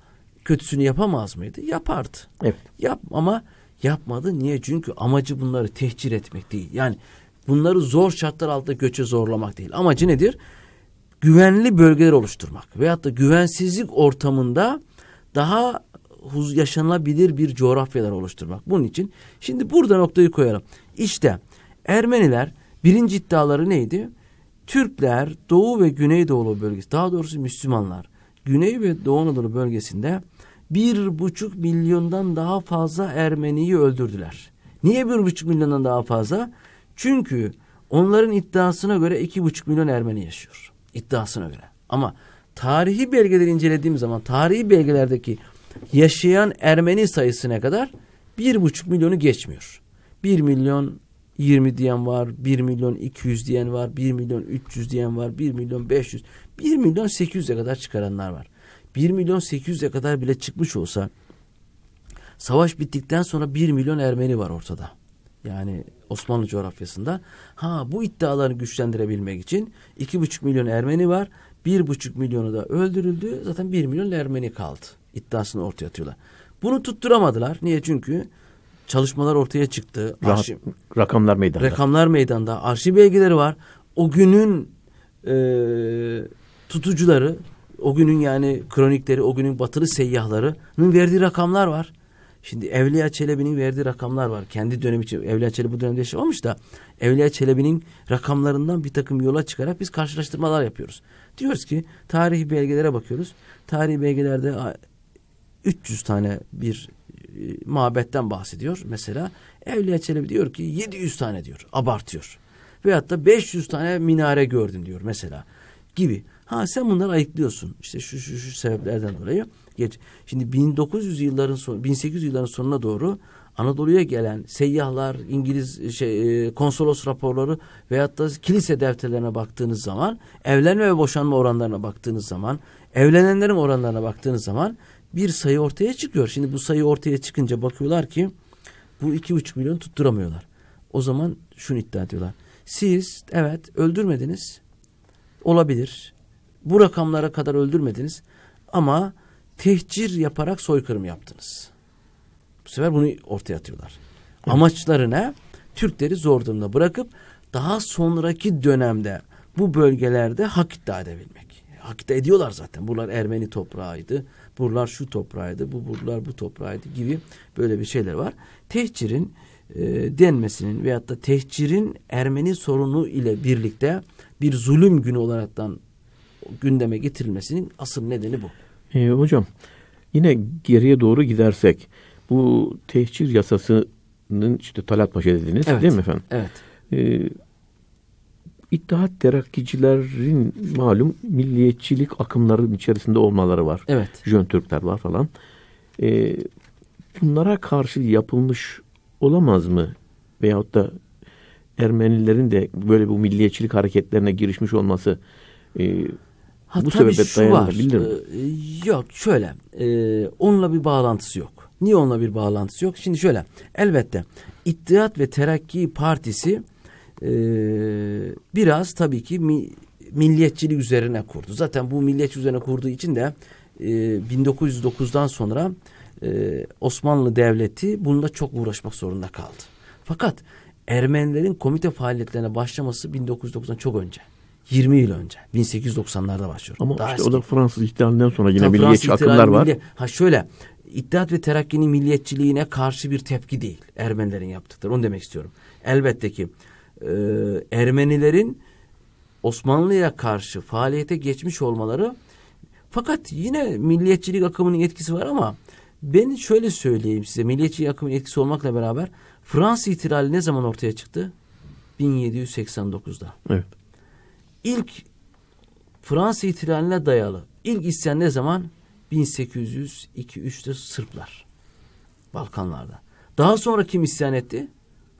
kötüsünü yapamaz mıydı? Yapardı. Evet. Yap ama yapmadı. Niye? Çünkü amacı bunları tehcir etmek değil. Yani bunları zor şartlar altında göçe zorlamak değil. Amacı nedir? Güvenli bölgeler oluşturmak veyahut da güvensizlik ortamında daha huz yaşanabilir bir coğrafyalar oluşturmak. Bunun için şimdi burada noktayı koyalım. İşte Ermeniler birinci iddiaları neydi? Türkler Doğu ve Güneydoğu bölgesi daha doğrusu Müslümanlar Güney ve Doğu Anadolu bölgesinde bir buçuk milyondan daha fazla Ermeniyi öldürdüler. Niye bir buçuk milyondan daha fazla? Çünkü onların iddiasına göre iki buçuk milyon Ermeni yaşıyor. İddiasına göre. Ama tarihi belgeleri incelediğim zaman tarihi belgelerdeki yaşayan Ermeni sayısına kadar bir buçuk milyonu geçmiyor. Bir milyon 20 diyen var, 1 milyon 200 diyen var, 1 milyon 300 diyen var, 1 milyon 500, 1 milyon 800'e kadar çıkaranlar var. 1 milyon 800'e kadar bile çıkmış olsa savaş bittikten sonra 1 milyon Ermeni var ortada. Yani Osmanlı coğrafyasında. Ha bu iddiaları güçlendirebilmek için 2,5 milyon Ermeni var. 1,5 milyonu da öldürüldü. Zaten 1 milyon Ermeni kaldı. İddiasını ortaya atıyorlar. Bunu tutturamadılar. Niye? Çünkü çalışmalar ortaya çıktı. Rahat, arşiv, rakamlar meydanda. Rakamlar meydanda. Arşiv belgeleri var. O günün e, tutucuları, o günün yani kronikleri, o günün batılı seyyahlarının verdiği rakamlar var. Şimdi Evliya Çelebi'nin verdiği rakamlar var. Kendi dönemi için Evliya Çelebi bu dönemde yaşamamış da Evliya Çelebi'nin rakamlarından bir takım yola çıkarak biz karşılaştırmalar yapıyoruz. Diyoruz ki tarihi belgelere bakıyoruz. Tarihi belgelerde 300 tane bir mabetten bahsediyor. Mesela Evliya Çelebi diyor ki 700 tane diyor. Abartıyor. Veyahut da 500 tane minare gördüm diyor mesela. Gibi. Ha sen bunları ayıklıyorsun. İşte şu şu şu sebeplerden dolayı. Geç. Şimdi 1900 yılların son 1800 yılların sonuna doğru Anadolu'ya gelen seyyahlar, İngiliz şey, e, konsolos raporları veyahut da kilise defterlerine baktığınız zaman, evlenme ve boşanma oranlarına baktığınız zaman, evlenenlerin oranlarına baktığınız zaman bir sayı ortaya çıkıyor. Şimdi bu sayı ortaya çıkınca bakıyorlar ki bu iki üç milyon tutturamıyorlar. O zaman şunu iddia ediyorlar. Siz evet öldürmediniz. Olabilir. Bu rakamlara kadar öldürmediniz. Ama tehcir yaparak soykırım yaptınız. Bu sefer bunu ortaya atıyorlar. Evet. Amaçları ne? Türkleri zor durumda bırakıp daha sonraki dönemde bu bölgelerde hak iddia edebilmek. Hak iddia ediyorlar zaten. Bunlar Ermeni toprağıydı buralar şu toprağıydı, bu buralar bu toprağıydı gibi böyle bir şeyler var. Tehcirin e, denmesinin veyahut da tehcirin Ermeni sorunu ile birlikte bir zulüm günü olaraktan gündeme getirilmesinin asıl nedeni bu. E, hocam yine geriye doğru gidersek bu tehcir yasasının işte Talat Paşa dediniz evet, değil mi efendim? Evet. E, İttihat terakkicilerin malum milliyetçilik akımların içerisinde olmaları var. Evet. Jön Türkler var falan. E, bunlara karşı yapılmış olamaz mı? Veyahut da Ermenilerin de böyle bu milliyetçilik hareketlerine girişmiş olması e, ha, bu sebebe dayanabilir mi? Ee, yok şöyle e, onunla bir bağlantısı yok. Niye onunla bir bağlantısı yok? Şimdi şöyle elbette İttihat ve Terakki Partisi e, biraz tabii ki mi, milliyetçilik üzerine kurdu. Zaten bu milliyet üzerine kurduğu için de e, 1909'dan sonra e, Osmanlı Devleti bununla çok uğraşmak zorunda kaldı. Fakat Ermenilerin komite faaliyetlerine başlaması 1909'dan çok önce. 20 yıl önce 1890'larda başlıyor. Ama Daha işte eski. o da Fransız ihtilalinden sonra yine milliyetçi Fransız akımlar var. Milli, ha şöyle İttihat ve Terakki'nin milliyetçiliğine karşı bir tepki değil Ermenilerin yaptıkları. Onu demek istiyorum. Elbette ki e, Ermenilerin Osmanlı'ya karşı faaliyete geçmiş olmaları fakat yine milliyetçilik akımının etkisi var ama ben şöyle söyleyeyim size milliyetçilik akımının etkisi olmakla beraber Fransız ihtilali ne zaman ortaya çıktı? 1789'da. Evet. İlk Fransız ihtilaline dayalı ilk isyan ne zaman? 1802-3'te Sırplar. Balkanlarda. Daha sonra kim isyan etti?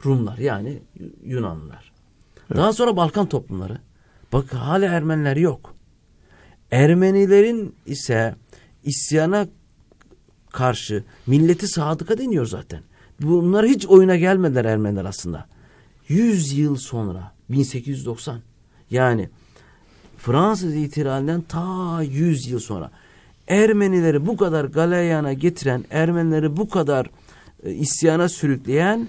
Rumlar yani Yunanlılar. Evet. Daha sonra Balkan toplumları. Bak hala Ermeniler yok. Ermenilerin ise isyana karşı milleti sadıka deniyor zaten. Bunlar hiç oyuna gelmediler Ermeniler aslında. Yüz yıl sonra 1890 yani Fransız ihtilalinden ta yüz yıl sonra Ermenileri bu kadar galeyana getiren, Ermenileri bu kadar e, isyana sürükleyen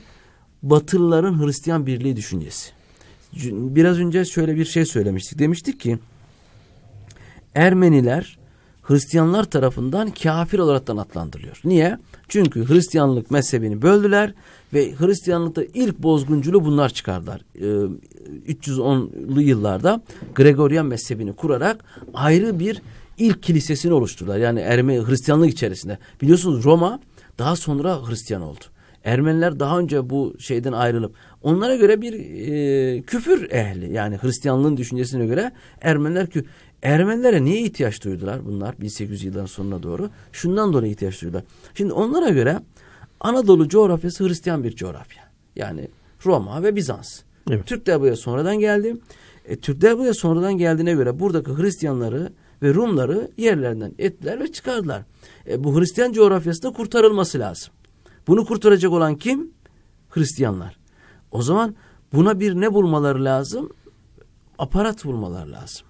Batılıların Hristiyan birliği düşüncesi. Biraz önce şöyle bir şey söylemiştik. Demiştik ki Ermeniler Hristiyanlar tarafından kafir olarak adlandırılıyor. Niye? Çünkü Hristiyanlık mezhebini böldüler ve Hristiyanlıkta ilk bozgunculuğu bunlar çıkardılar. Ee, 310'lu yıllarda Gregorian mezhebini kurarak ayrı bir ilk kilisesini oluşturdular. Yani Ermeni Hristiyanlık içerisinde. Biliyorsunuz Roma daha sonra Hristiyan oldu. Ermeniler daha önce bu şeyden ayrılıp onlara göre bir e, küfür ehli yani Hristiyanlığın düşüncesine göre Ermeniler ki Ermenilere niye ihtiyaç duydular bunlar 1800 yılların sonuna doğru? Şundan dolayı ihtiyaç duydular. Şimdi onlara göre Anadolu coğrafyası Hristiyan bir coğrafya. Yani Roma ve Bizans. Evet. Türkler buraya sonradan geldi. E, Türkler buraya sonradan geldiğine göre buradaki Hristiyanları ve Rumları yerlerinden ettiler ve çıkardılar. E, bu Hristiyan coğrafyası da kurtarılması lazım. Bunu kurtaracak olan kim? Hristiyanlar. O zaman buna bir ne bulmaları lazım? Aparat bulmaları lazım.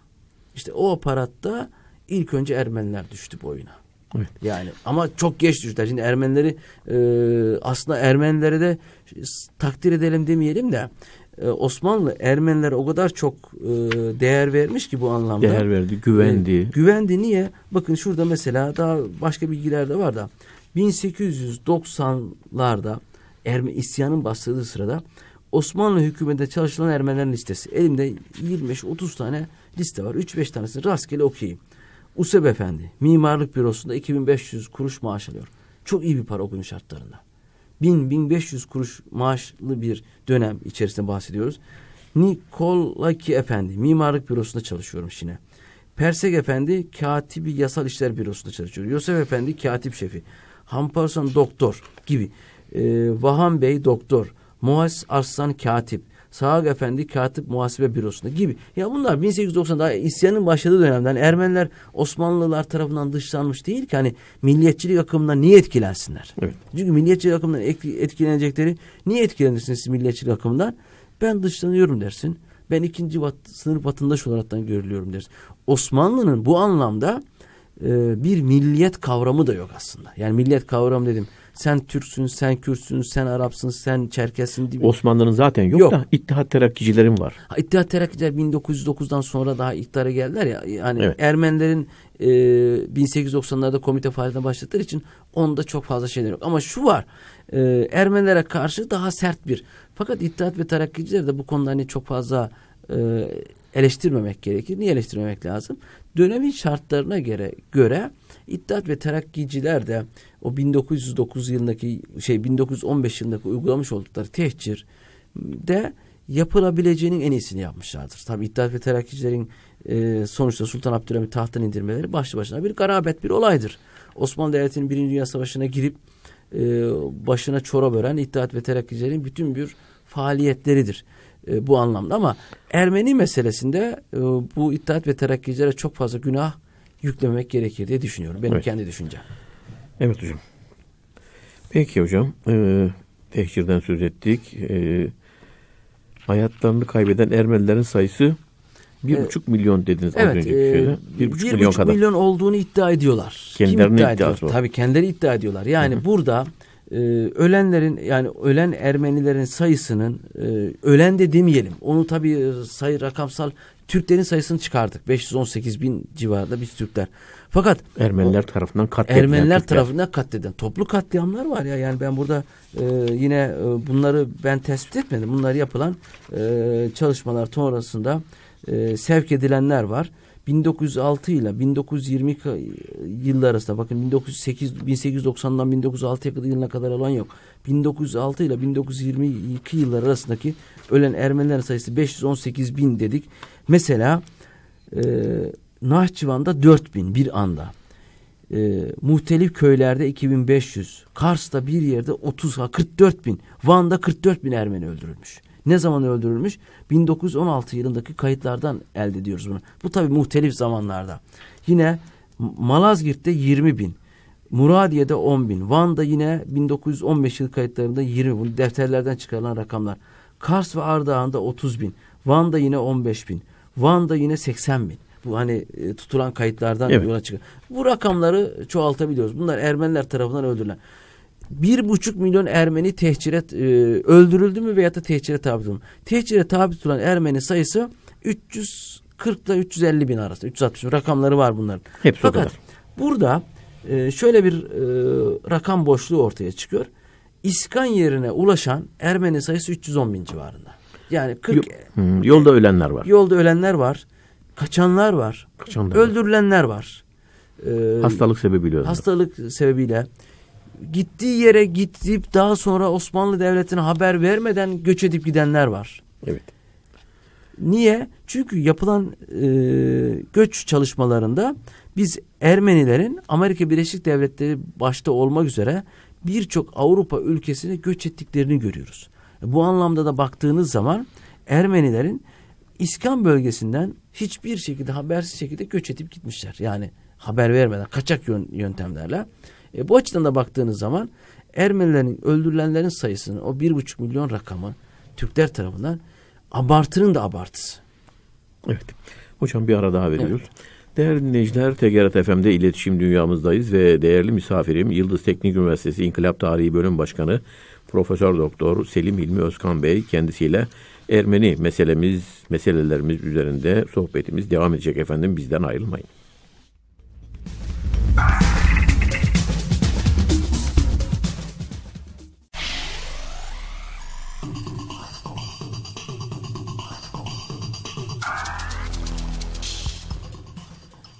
İşte o aparatta ilk önce Ermeniler düştü bu oyuna. Evet. Yani ama çok geç düştüler. Şimdi Ermenileri e, aslında Ermenileri de takdir edelim demeyelim de e, Osmanlı Ermenilere o kadar çok e, değer vermiş ki bu anlamda. Değer verdi, güvendi. E, güvendi niye? Bakın şurada mesela daha başka bilgiler de var da 1890'larda Erme, isyanın başladığı sırada Osmanlı hükümetinde çalışılan Ermenilerin listesi. Elimde 25-30 tane liste var. 3-5 tanesini rastgele okuyayım. Useb Efendi mimarlık bürosunda 2500 kuruş maaş alıyor. Çok iyi bir para o şartlarında. 1000-1500 kuruş maaşlı bir dönem içerisinde bahsediyoruz. Nikolaki Efendi mimarlık bürosunda çalışıyorum şimdi. Persek Efendi katibi yasal işler bürosunda çalışıyor. Yosef Efendi katip şefi. Hamparson doktor gibi. E, Vahan Bey doktor. Muhas Arslan katip. Sağak Efendi Katip Muhasebe Bürosu'nda gibi. Ya bunlar 1890'da isyanın başladığı dönemden Ermeniler Osmanlılar tarafından dışlanmış değil ki hani milliyetçilik akımından niye etkilensinler? Evet. Çünkü milliyetçilik akımından etkilenecekleri niye etkilenirsiniz milliyetçilik akımından? Ben dışlanıyorum dersin. Ben ikinci vat, sınır vatandaş olaraktan görülüyorum dersin. Osmanlı'nın bu anlamda e, bir milliyet kavramı da yok aslında. Yani milliyet kavramı dedim. Sen Türksün, sen Kürtsün, sen Arapsın, sen Çerkessin gibi. Osmanlı'nın zaten yok, yok. da İttihat Terakkiçilerin var. İttihat Terakkiçiler 1909'dan sonra daha iktidara geldiler ya. Yani evet. Ermenilerin e, 1890'larda komite faaliyetine başlattıkları için onda çok fazla şeyler yok. Ama şu var. E, Ermenilere karşı daha sert bir. Fakat İttihat ve Terakkiciler de bu konuda hani çok fazla e, eleştirmemek gerekir. Niye eleştirmemek lazım? Dönemin şartlarına göre göre İttihat ve Terakkiciler de o 1909 yılındaki şey 1915 yılındaki uygulamış oldukları tehcir de yapılabileceğinin en iyisini yapmışlardır. Tabii İttihat ve Terakkicilerin e, sonuçta Sultan Abdülhamit tahttan indirmeleri başlı başına bir garabet bir olaydır. Osmanlı Devleti'nin Birinci Dünya Savaşı'na girip e, başına çora bören İttihat ve Terakkicilerin bütün bir faaliyetleridir e, bu anlamda ama Ermeni meselesinde e, bu İttihat ve Terakkicilere çok fazla günah yüklememek gerekir diye düşünüyorum. Benim evet. kendi düşüncem. Evet hocam. Peki hocam. E, tehcirden söz ettik. E, hayatlarını kaybeden Ermenilerin sayısı bir evet. buçuk milyon dediniz evet, az e, Bir buçuk bir milyon buçuk kadar. milyon olduğunu iddia ediyorlar. Kendilerini Kim iddia, iddia ediyor? Tabii kendileri iddia ediyorlar. Yani Hı-hı. burada e, ölenlerin yani ölen Ermenilerin sayısının e, ölen de demeyelim. Onu tabii e, sayı rakamsal Türklerin sayısını çıkardık. 518 bin civarında biz Türkler. Fakat Ermeniler o, tarafından katledilen Ermeniler Türkler. tarafından katledilen toplu katliamlar var ya. Yani ben burada e, yine e, bunları ben tespit etmedim. Bunlar yapılan e, çalışmalar sonrasında e, sevk edilenler var. 1906 ile 1920 yılları arasında bakın 1908 1890'dan 1906 yılına kadar olan yok. 1906 ile 1922 yılları arasındaki ölen Ermeniler sayısı 518 bin dedik. Mesela e, Nahçıvan'da 4 bin bir anda. E, muhtelif köylerde 2500. Kars'ta bir yerde 30 44 bin. Van'da 44 bin Ermeni öldürülmüş. Ne zaman öldürülmüş? 1916 yılındaki kayıtlardan elde ediyoruz bunu. Bu tabi muhtelif zamanlarda. Yine Malazgirt'te 20 bin. Muradiye'de 10 bin. Van'da yine 1915 yıl kayıtlarında 20 bin. Defterlerden çıkarılan rakamlar. Kars ve Ardahan'da 30 bin. Van'da yine 15 bin. Van'da yine 80 bin. Bu hani e, tutulan kayıtlardan evet. yola çıkan. Bu rakamları çoğaltabiliyoruz. Bunlar Ermeniler tarafından öldürülen bir buçuk milyon Ermeni tehcire e, öldürüldü mü veya da tehcire tabi tutuldu mu? Tehcire tabi tutulan Ermeni sayısı 340 ile 350 bin arası. 360 bin rakamları var bunların. Hepsi Fakat kadar. burada e, şöyle bir e, rakam boşluğu ortaya çıkıyor. İskan yerine ulaşan Ermeni sayısı 310 bin civarında. Yani 40 Yo, yolda ölenler var. Yolda ölenler var. Kaçanlar var. Kaçanlar öldürülenler var. var. Ee, hastalık sebebiyle. Hastalık sebebiyle gittiği yere gidip daha sonra Osmanlı Devleti'ne haber vermeden göç edip gidenler var. Evet. Niye? Çünkü yapılan e, göç çalışmalarında biz Ermenilerin Amerika Birleşik Devletleri başta olmak üzere birçok Avrupa ülkesine göç ettiklerini görüyoruz. E, bu anlamda da baktığınız zaman Ermenilerin İskan bölgesinden hiçbir şekilde habersiz şekilde göç edip gitmişler. Yani haber vermeden kaçak yöntemlerle. E, bu açıdan da baktığınız zaman Ermenilerin öldürülenlerin sayısının o bir buçuk milyon rakamı Türkler tarafından abartının da abartısı. Evet. Hocam bir ara daha veriyoruz. Evet. Değerli dinleyiciler, TGRT FM'de iletişim dünyamızdayız ve değerli misafirim Yıldız Teknik Üniversitesi İnkılap Tarihi Bölüm Başkanı Profesör Doktor Selim Hilmi Özkan Bey kendisiyle Ermeni meselemiz, meselelerimiz üzerinde sohbetimiz devam edecek efendim. Bizden ayrılmayın.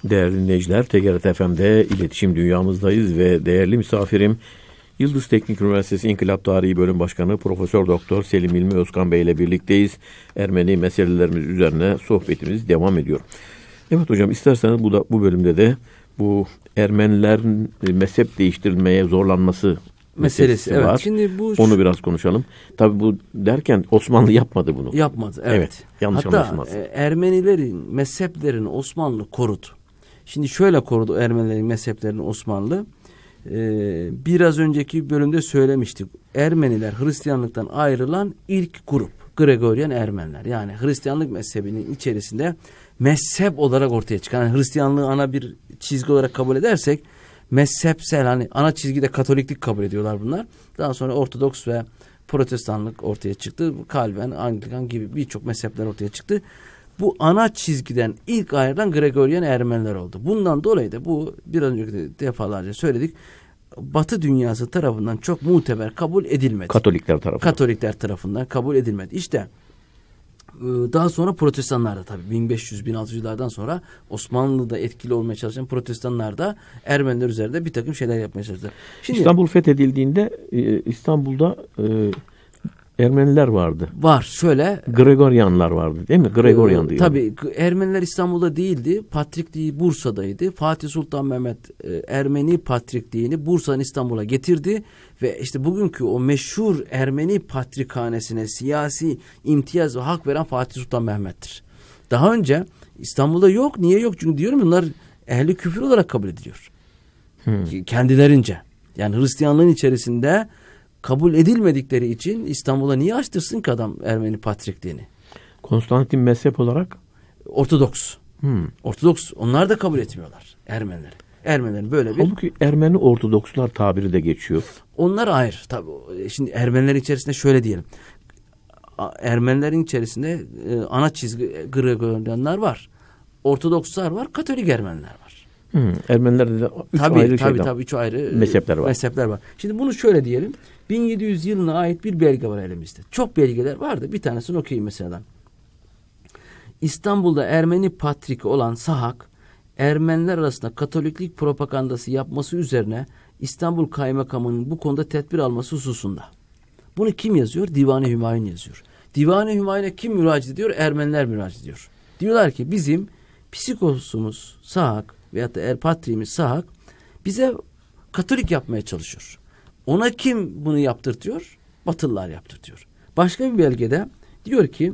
Değerli dinleyiciler, TGRT FM'de iletişim dünyamızdayız ve değerli misafirim Yıldız Teknik Üniversitesi İnkılap Tarihi Bölüm Başkanı Profesör Doktor Selim İlmi Özkan Bey ile birlikteyiz. Ermeni meselelerimiz üzerine sohbetimiz devam ediyor. Evet hocam isterseniz bu da bu bölümde de bu Ermenilerin mezhep değiştirmeye zorlanması meselesi var. evet. Şimdi bu onu biraz konuşalım. Tabi bu derken Osmanlı yapmadı bunu. Yapmadı. Evet. evet yanlış Hatta anlaşılmaz. Hatta e, Ermenilerin mezheplerini Osmanlı korudu. Şimdi şöyle korudu Ermenilerin mezheplerini Osmanlı. Ee, biraz önceki bölümde söylemiştik. Ermeniler Hristiyanlıktan ayrılan ilk grup. Gregorian Ermeniler. Yani Hristiyanlık mezhebinin içerisinde mezhep olarak ortaya çıkan. Yani Hristiyanlığı ana bir çizgi olarak kabul edersek mezhepsel hani ana çizgide Katoliklik kabul ediyorlar bunlar. Daha sonra Ortodoks ve Protestanlık ortaya çıktı. Calvin, Anglikan gibi birçok mezhepler ortaya çıktı bu ana çizgiden ilk ayrılan Gregorian Ermeniler oldu. Bundan dolayı da bu biraz önce de defalarca söyledik. Batı dünyası tarafından çok muteber kabul edilmedi. Katolikler tarafından. Katolikler tarafından kabul edilmedi. İşte e, daha sonra protestanlar da tabii 1500-1600'lardan sonra Osmanlı'da etkili olmaya çalışan protestanlar da Ermeniler üzerinde bir takım şeyler yapmaya çalıştılar. Şimdi, İstanbul fethedildiğinde e, İstanbul'da e, Ermeniler vardı. Var şöyle. Gregoryanlar vardı değil mi? Ee, Gregoryan diyor. Tabii Ermeniler İstanbul'da değildi. Patrikliği Bursa'daydı. Fatih Sultan Mehmet e, Ermeni Patrikliğini Bursa'nın İstanbul'a getirdi ve işte bugünkü o meşhur Ermeni Patrikhanesine siyasi imtiyaz ve hak veren Fatih Sultan Mehmet'tir. Daha önce İstanbul'da yok. Niye yok? Çünkü diyorum bunlar ehli küfür olarak kabul ediliyor. Hmm. Kendilerince. Yani Hristiyanlığın içerisinde kabul edilmedikleri için İstanbul'a niye açtırsın ki adam Ermeni Patrikliğini? Konstantin mezhep olarak? Ortodoks. Hmm. Ortodoks. Onlar da kabul etmiyorlar Ermenileri. Ermenilerin böyle bir... Halbuki Ermeni Ortodokslar tabiri de geçiyor. Onlar ayrı. Tabii, e, şimdi Ermeniler içerisinde şöyle diyelim. Ermenilerin içerisinde e, ana çizgi e, Gregorianlar var. Ortodokslar var, Katolik Ermeniler var. Hmm, Ermenilerde de üç tabii, ayrı tabii, şeyden, tabii, üç ayrı mezhepler var. mezhepler var. Şimdi bunu şöyle diyelim. 1700 yılına ait bir belge var elimizde. Çok belgeler vardı. Bir tanesini okuyayım mesela. İstanbul'da Ermeni patriki olan Sahak, Ermeniler arasında Katoliklik propagandası yapması üzerine İstanbul Kaymakamı'nın bu konuda tedbir alması hususunda. Bunu kim yazıyor? Divane Hümayun yazıyor. Divane Hümayun'a kim müracaat ediyor? Ermeniler müracaat ediyor. Diyorlar ki bizim psikosumuz Sahak veyahut da Erpatriğimiz Sahak bize Katolik yapmaya çalışıyor. Ona kim bunu yaptırtıyor? Batılılar yaptırtıyor. Başka bir belgede diyor ki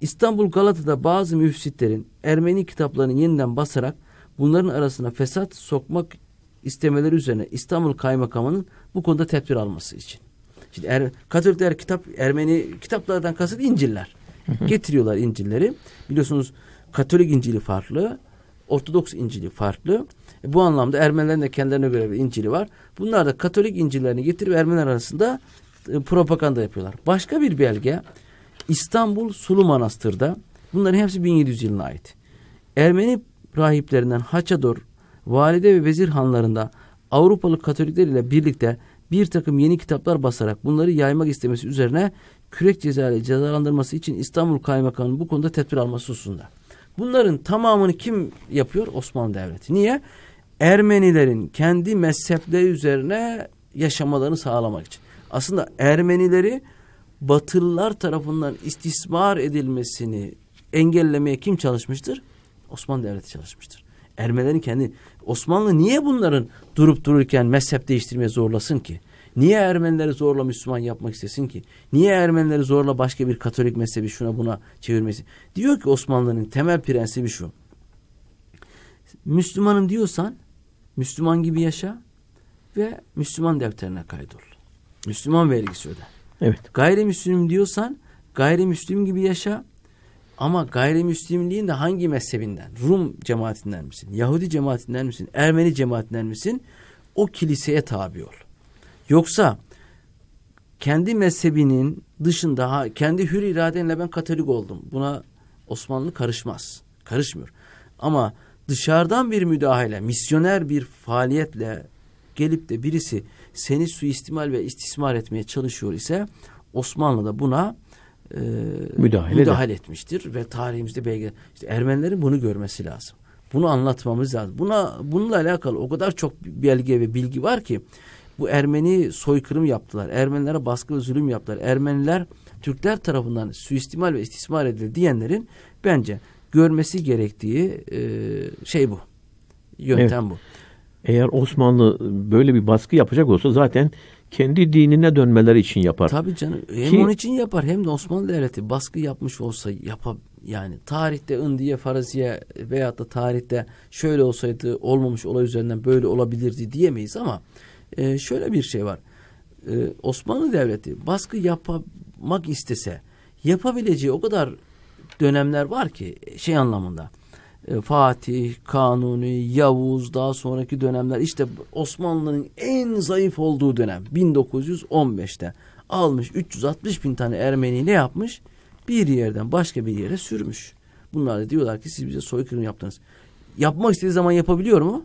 İstanbul Galata'da bazı müfsitlerin Ermeni kitaplarını yeniden basarak bunların arasına fesat sokmak istemeleri üzerine İstanbul Kaymakamı'nın bu konuda tedbir alması için. Şimdi er, Katolikler kitap Ermeni kitaplardan kasıt İncil'ler. Getiriyorlar İncil'leri. Biliyorsunuz Katolik İncil'i farklı, Ortodoks İncil'i farklı. Bu anlamda Ermenilerin de kendilerine göre bir İncil'i var. Bunlar da Katolik İncil'lerini getirip Ermeniler arasında e, propaganda yapıyorlar. Başka bir belge İstanbul Sulu Manastır'da bunların hepsi 1700 yılına ait. Ermeni rahiplerinden Haçador, valide ve vezir hanlarında Avrupalı Katolikler ile birlikte bir takım yeni kitaplar basarak bunları yaymak istemesi üzerine kürek ceza cezalandırması için İstanbul Kaymakamı'nın bu konuda tedbir alması hususunda. Bunların tamamını kim yapıyor? Osmanlı Devleti. Niye? Ermenilerin kendi mezhepleri üzerine yaşamalarını sağlamak için. Aslında Ermenileri Batılılar tarafından istismar edilmesini engellemeye kim çalışmıştır? Osmanlı Devleti çalışmıştır. Ermenilerin kendi Osmanlı niye bunların durup dururken mezhep değiştirmeye zorlasın ki? Niye Ermenileri zorla Müslüman yapmak istesin ki? Niye Ermenileri zorla başka bir Katolik mezhebi şuna buna çevirmesi? Diyor ki Osmanlı'nın temel prensibi şu. Müslümanım diyorsan Müslüman gibi yaşa ve Müslüman defterine kaydol. Müslüman vergisi öde. Evet. Gayrimüslim diyorsan gayrimüslim gibi yaşa ama gayrimüslimliğin de hangi mezhebinden? Rum cemaatinden misin? Yahudi cemaatinden misin? Ermeni cemaatinden misin? O kiliseye tabi ol. Yoksa kendi mezhebinin dışında kendi hür iradenle ben Katolik oldum. Buna Osmanlı karışmaz. Karışmıyor. Ama dışarıdan bir müdahale, misyoner bir faaliyetle gelip de birisi seni suistimal ve istismar etmeye çalışıyor ise Osmanlı da buna e, müdahale, müdahale etmiştir ve tarihimizde belge işte Ermenilerin bunu görmesi lazım. Bunu anlatmamız lazım. Buna bununla alakalı o kadar çok belge ve bilgi var ki bu Ermeni soykırım yaptılar. Ermenilere baskı ve zulüm yaptılar. Ermeniler Türkler tarafından suistimal ve istismar edildi diyenlerin bence görmesi gerektiği e, şey bu. Yöntem evet. bu. Eğer Osmanlı böyle bir baskı yapacak olsa zaten kendi dinine dönmeleri için yapar. Tabii canım. Hem Ki, onun için yapar hem de Osmanlı Devleti baskı yapmış olsa yapar. Yani tarihte ındiye, faraziye veyahut da tarihte şöyle olsaydı olmamış olay üzerinden böyle olabilirdi diyemeyiz ama e, şöyle bir şey var. E, Osmanlı Devleti baskı yapmak istese yapabileceği o kadar dönemler var ki e, şey anlamında. E, Fatih, Kanuni, Yavuz daha sonraki dönemler işte Osmanlı'nın en zayıf olduğu dönem 1915'te almış 360 bin tane Ermeni ne yapmış? Bir yerden başka bir yere sürmüş. Bunlar da diyorlar ki siz bize soykırım yaptınız. Yapmak istediği zaman yapabiliyor mu?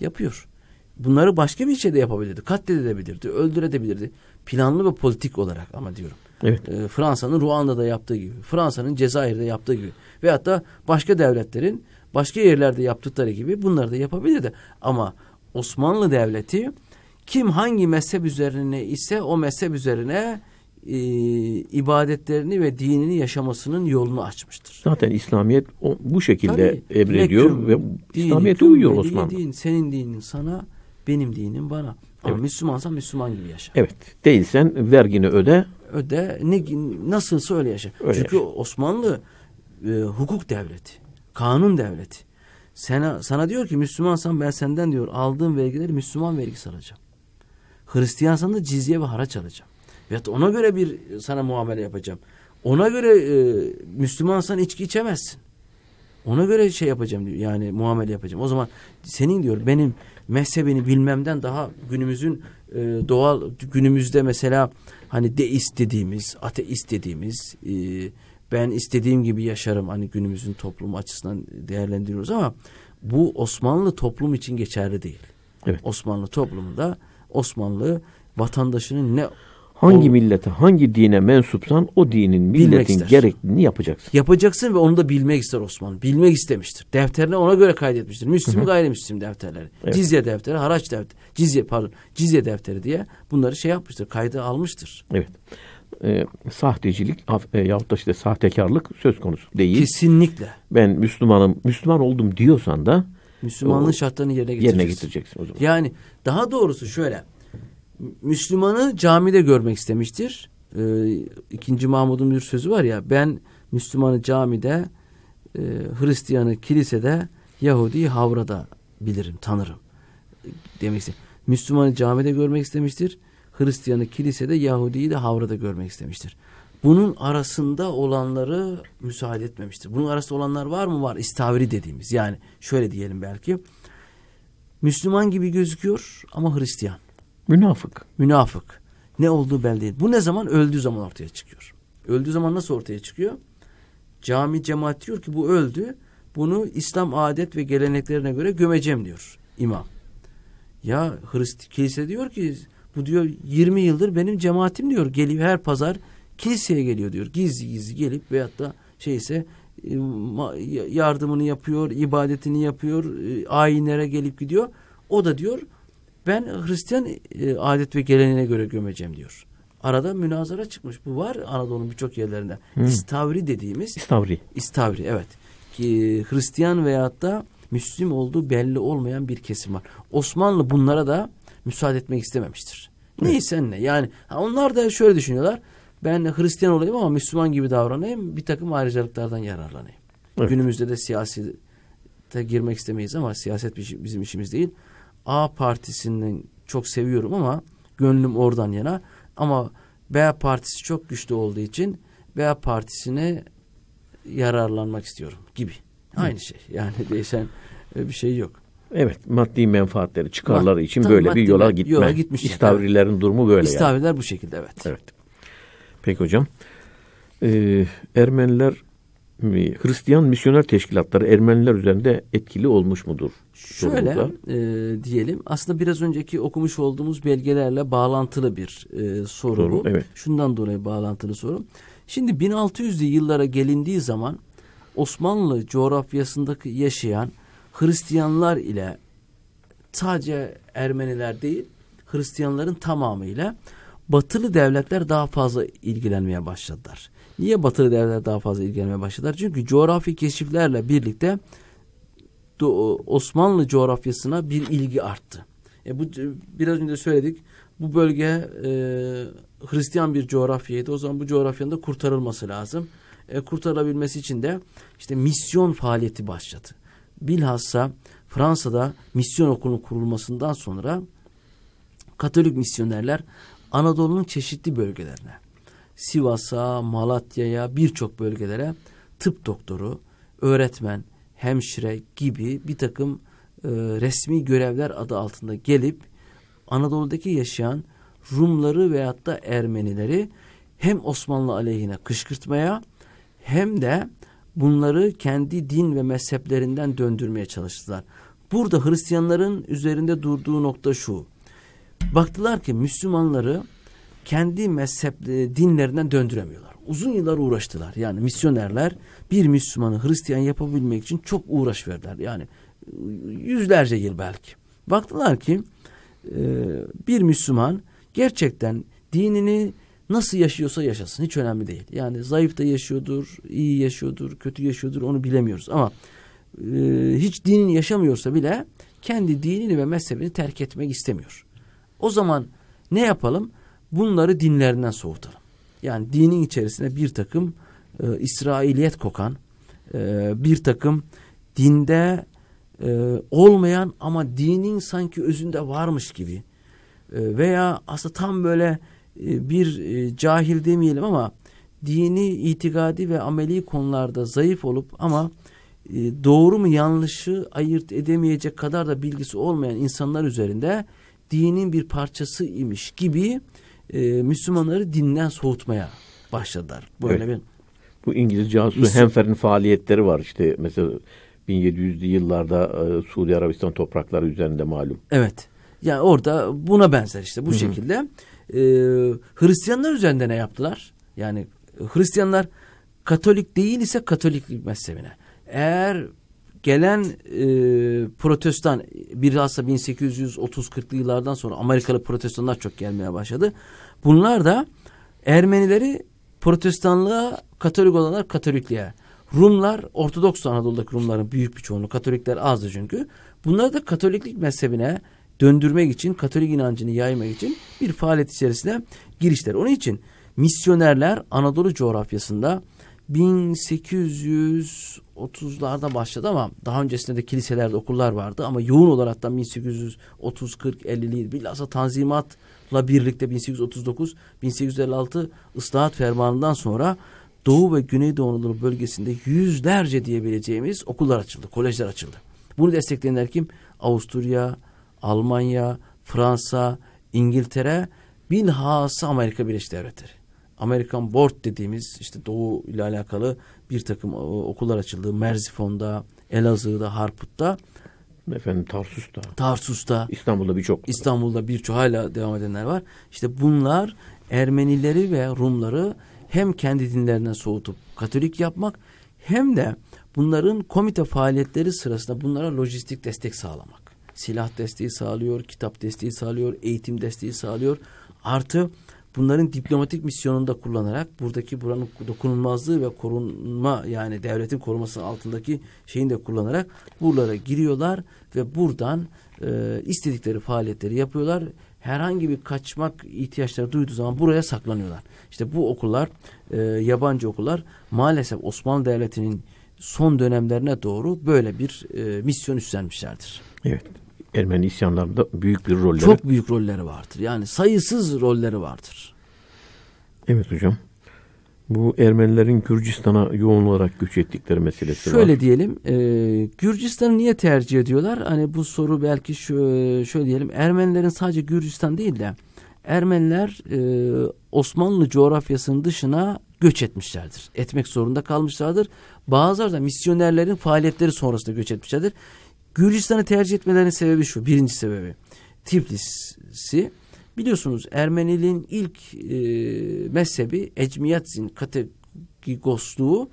Yapıyor. Bunları başka bir de yapabilirdi. Katledebilirdi, öldürebilirdi. Planlı ve politik olarak ama diyorum. Evet. E, Fransa'nın Ruanda'da yaptığı gibi, Fransa'nın Cezayir'de yaptığı gibi veyahut da başka devletlerin başka yerlerde yaptıkları gibi bunları da yapabilirdi. Ama Osmanlı Devleti kim hangi mezhep üzerine ise o mezhep üzerine e, ibadetlerini ve dinini yaşamasının yolunu açmıştır. Zaten İslamiyet o, bu şekilde Tabii, emrediyor ve İslamiyet'e uyuyor Osmanlı. Din, senin dinin sana, benim dinim bana. Ama evet. Müslümansan Müslüman gibi yaşa. Evet. Değilsen vergini öde, öde ne nasılsa öyle yaşa. Öyle Çünkü yaşa. Osmanlı e, hukuk devleti, kanun devleti. Sana, sana diyor ki Müslümansan ben senden diyor aldığım vergileri Müslüman vergisi alacağım. Hristiyansan da cizye ve haraç alacağım. Veyahut ona göre bir e, sana muamele yapacağım. Ona göre e, Müslümansan içki içemezsin. Ona göre şey yapacağım diyor. Yani muamele yapacağım. O zaman senin diyor benim mezhebini bilmemden daha günümüzün e, doğal günümüzde mesela hani deist dediğimiz, ateist dediğimiz e, ben istediğim gibi yaşarım hani günümüzün toplumu açısından değerlendiriyoruz ama bu Osmanlı toplum için geçerli değil. Evet. Osmanlı toplumunda Osmanlı vatandaşının ne Hangi o, millete, hangi dine mensupsan o dinin, milletin ister. yapacaksın. Yapacaksın ve onu da bilmek ister Osman. Bilmek istemiştir. Defterine ona göre kaydetmiştir. Müslüm gayrimüslim defterleri. Evet. Cizye defteri, haraç defteri. Cizye pardon, cizye defteri diye bunları şey yapmıştır, kaydı almıştır. Evet. E, sahtecilik e, yahut da işte sahtekarlık söz konusu değil. Kesinlikle. Ben Müslümanım, Müslüman oldum diyorsan da Müslümanlığın o, şartlarını yerine getireceksin. Yerine getireceksin o zaman. Yani daha doğrusu şöyle Müslümanı camide görmek istemiştir. E, ikinci Mahmud'un bir sözü var ya ben Müslümanı camide e, Hristiyanı kilisede Yahudi'yi havrada bilirim, tanırım demek istedim. Müslümanı camide görmek istemiştir. Hristiyanı kilisede, Yahudi'yi de havrada görmek istemiştir. Bunun arasında olanları müsaade etmemiştir. Bunun arasında olanlar var mı? Var. İstavri dediğimiz. Yani şöyle diyelim belki. Müslüman gibi gözüküyor ama Hristiyan. Münafık. Münafık. Ne olduğu belli değil. Bu ne zaman? Öldüğü zaman ortaya çıkıyor. Öldüğü zaman nasıl ortaya çıkıyor? Cami cemaat diyor ki bu öldü. Bunu İslam adet ve geleneklerine göre gömeceğim diyor imam. Ya Hristi kilise diyor ki bu diyor 20 yıldır benim cemaatim diyor geliyor her pazar kiliseye geliyor diyor. Gizli gizli gelip veyahut da şeyse e, yardımını yapıyor, ibadetini yapıyor, e, ayinlere gelip gidiyor. O da diyor ben Hristiyan e, adet ve geleneğine göre gömeceğim diyor. Arada münazara çıkmış. Bu var Anadolu'nun birçok yerlerinde. Hmm. İstavri dediğimiz. İstavri. İstavri evet. ki e, Hristiyan veyahut da Müslüm olduğu belli olmayan bir kesim var. Osmanlı bunlara da müsaade etmek istememiştir. Neyse ne yani onlar da şöyle düşünüyorlar. Ben Hristiyan olayım ama Müslüman gibi davranayım bir takım ayrıcalıklardan yararlanayım. Evet. Günümüzde de siyasete girmek istemeyiz ama siyaset bizim işimiz değil. A partisini çok seviyorum ama gönlüm oradan yana. Ama B partisi çok güçlü olduğu için B partisine yararlanmak istiyorum gibi. Aynı şey. Yani değişen e, bir şey yok. Evet maddi menfaatleri çıkarları Mad için böyle bir yola gitme. Yola gitmiş. İstavrilerin yani. durumu böyle İstavriler yani. bu şekilde evet. Evet. Peki hocam. Ee, Ermeniler ee, Hristiyan misyoner teşkilatları Ermeniler üzerinde etkili olmuş mudur? Şöyle e, diyelim aslında biraz önceki okumuş olduğumuz belgelerle bağlantılı bir e, soru, soru bu. Evet. Şundan dolayı bağlantılı soru. Şimdi 1600'lü yıllara gelindiği zaman Osmanlı coğrafyasındaki yaşayan Hristiyanlar ile sadece Ermeniler değil Hristiyanların tamamıyla batılı devletler daha fazla ilgilenmeye başladılar. Niye batılı devletler daha fazla ilgilenmeye başladılar? Çünkü coğrafi keşiflerle birlikte Osmanlı coğrafyasına bir ilgi arttı. E bu biraz önce söyledik. Bu bölge e, Hristiyan bir coğrafyaydı. O zaman bu coğrafyanın da kurtarılması lazım. E, kurtarılabilmesi için de işte misyon faaliyeti başladı. Bilhassa Fransa'da misyon okulunun kurulmasından sonra Katolik misyonerler Anadolu'nun çeşitli bölgelerine Sivas'a, Malatya'ya birçok bölgelere tıp doktoru, öğretmen, hemşire gibi bir takım e, resmi görevler adı altında gelip Anadolu'daki yaşayan Rumları veyahut da Ermenileri hem Osmanlı aleyhine kışkırtmaya hem de bunları kendi din ve mezheplerinden döndürmeye çalıştılar. Burada Hristiyanların üzerinde durduğu nokta şu. Baktılar ki Müslümanları kendi mezhep e, dinlerinden döndüremiyorlar. Uzun yıllar uğraştılar. Yani misyonerler bir Müslümanı Hristiyan yapabilmek için çok uğraş verdiler. Yani e, yüzlerce yıl belki. Baktılar ki e, bir Müslüman gerçekten dinini nasıl yaşıyorsa yaşasın hiç önemli değil. Yani zayıf da yaşıyordur, iyi yaşıyordur, kötü yaşıyordur onu bilemiyoruz ama hiç dinini yaşamıyorsa bile kendi dinini ve mezhebini terk etmek istemiyor. O zaman ne yapalım? bunları dinlerinden soğutalım. Yani dinin içerisine bir takım e, İsrailiyet kokan, e, bir takım dinde e, olmayan ama dinin sanki özünde varmış gibi e, veya aslında tam böyle e, bir e, cahil demeyelim ama dini, itikadi ve ameli konularda zayıf olup ama e, doğru mu yanlışı ayırt edemeyecek kadar da bilgisi olmayan insanlar üzerinde dinin bir parçası imiş gibi e, Müslümanları dinden soğutmaya başladılar. Böyle evet. bir bu İngiliz casusu Müslüm... Henfer'in faaliyetleri var işte mesela 1700'lü yıllarda e, Suudi Arabistan toprakları üzerinde malum. Evet. Ya yani orada buna benzer işte bu Hı -hı. şekilde. E, Hristiyanlar üzerinde ne yaptılar? Yani Hristiyanlar Katolik değil ise Katolik mezhebine. Eğer gelen e, protestan birazsa 1830-40'lı yıllardan sonra Amerikalı protestanlar çok gelmeye başladı. Bunlar da Ermenileri protestanlığa, Katolik olanlar Katolikliğe. Rumlar, Ortodoks Anadolu'daki Rumların büyük bir çoğunluğu, Katolikler azdı çünkü. Bunları da Katoliklik mezhebine döndürmek için, Katolik inancını yaymak için bir faaliyet içerisine girişler. Onun için misyonerler Anadolu coğrafyasında 1830'larda başladı ama daha öncesinde de kiliselerde okullar vardı ama yoğun olarak da 1830 40 50'li bilhassa tanzimatla birlikte 1839 1856 ıslahat fermanından sonra Doğu ve Güneydoğu Anadolu bölgesinde yüzlerce diyebileceğimiz okullar açıldı, kolejler açıldı. Bunu destekleyenler kim? Avusturya, Almanya, Fransa, İngiltere, bilhassa Amerika Birleşik Devletleri. Amerikan Board dediğimiz işte Doğu ile alakalı bir takım e, okullar açıldı. Merzifon'da, Elazığ'da, Harput'ta. Efendim Tarsus'ta. Tarsus'ta. İstanbul'da birçok. İstanbul'da birçok hala devam edenler var. İşte bunlar Ermenileri ve Rumları hem kendi dinlerinden soğutup Katolik yapmak hem de bunların komite faaliyetleri sırasında bunlara lojistik destek sağlamak. Silah desteği sağlıyor, kitap desteği sağlıyor, eğitim desteği sağlıyor. Artı bunların diplomatik misyonunda kullanarak buradaki buranın dokunulmazlığı ve korunma yani devletin korumasının altındaki şeyini de kullanarak buralara giriyorlar ve buradan e, istedikleri faaliyetleri yapıyorlar. Herhangi bir kaçmak ihtiyaçları duyduğu zaman buraya saklanıyorlar. İşte bu okullar e, yabancı okullar maalesef Osmanlı Devleti'nin son dönemlerine doğru böyle bir e, misyon üstlenmişlerdir. Evet. Ermeni isyanlarında büyük bir rolleri. Çok büyük rolleri vardır. Yani sayısız rolleri vardır. Evet hocam. Bu Ermenilerin Gürcistan'a yoğun olarak göç ettikleri meselesi şöyle var. Şöyle diyelim, e, Gürcistan'ı niye tercih ediyorlar? Hani bu soru belki şu, şöyle diyelim, Ermenilerin sadece Gürcistan değil de Ermeniler e, Osmanlı coğrafyasının dışına göç etmişlerdir. Etmek zorunda kalmışlardır. Bazıları da misyonerlerin faaliyetleri sonrasında göç etmişlerdir. Gürcistan'ı tercih etmelerinin sebebi şu. Birinci sebebi. Tiflis'i biliyorsunuz Ermeniliğin ilk e, mezhebi Ecmiyatzin kategosluğu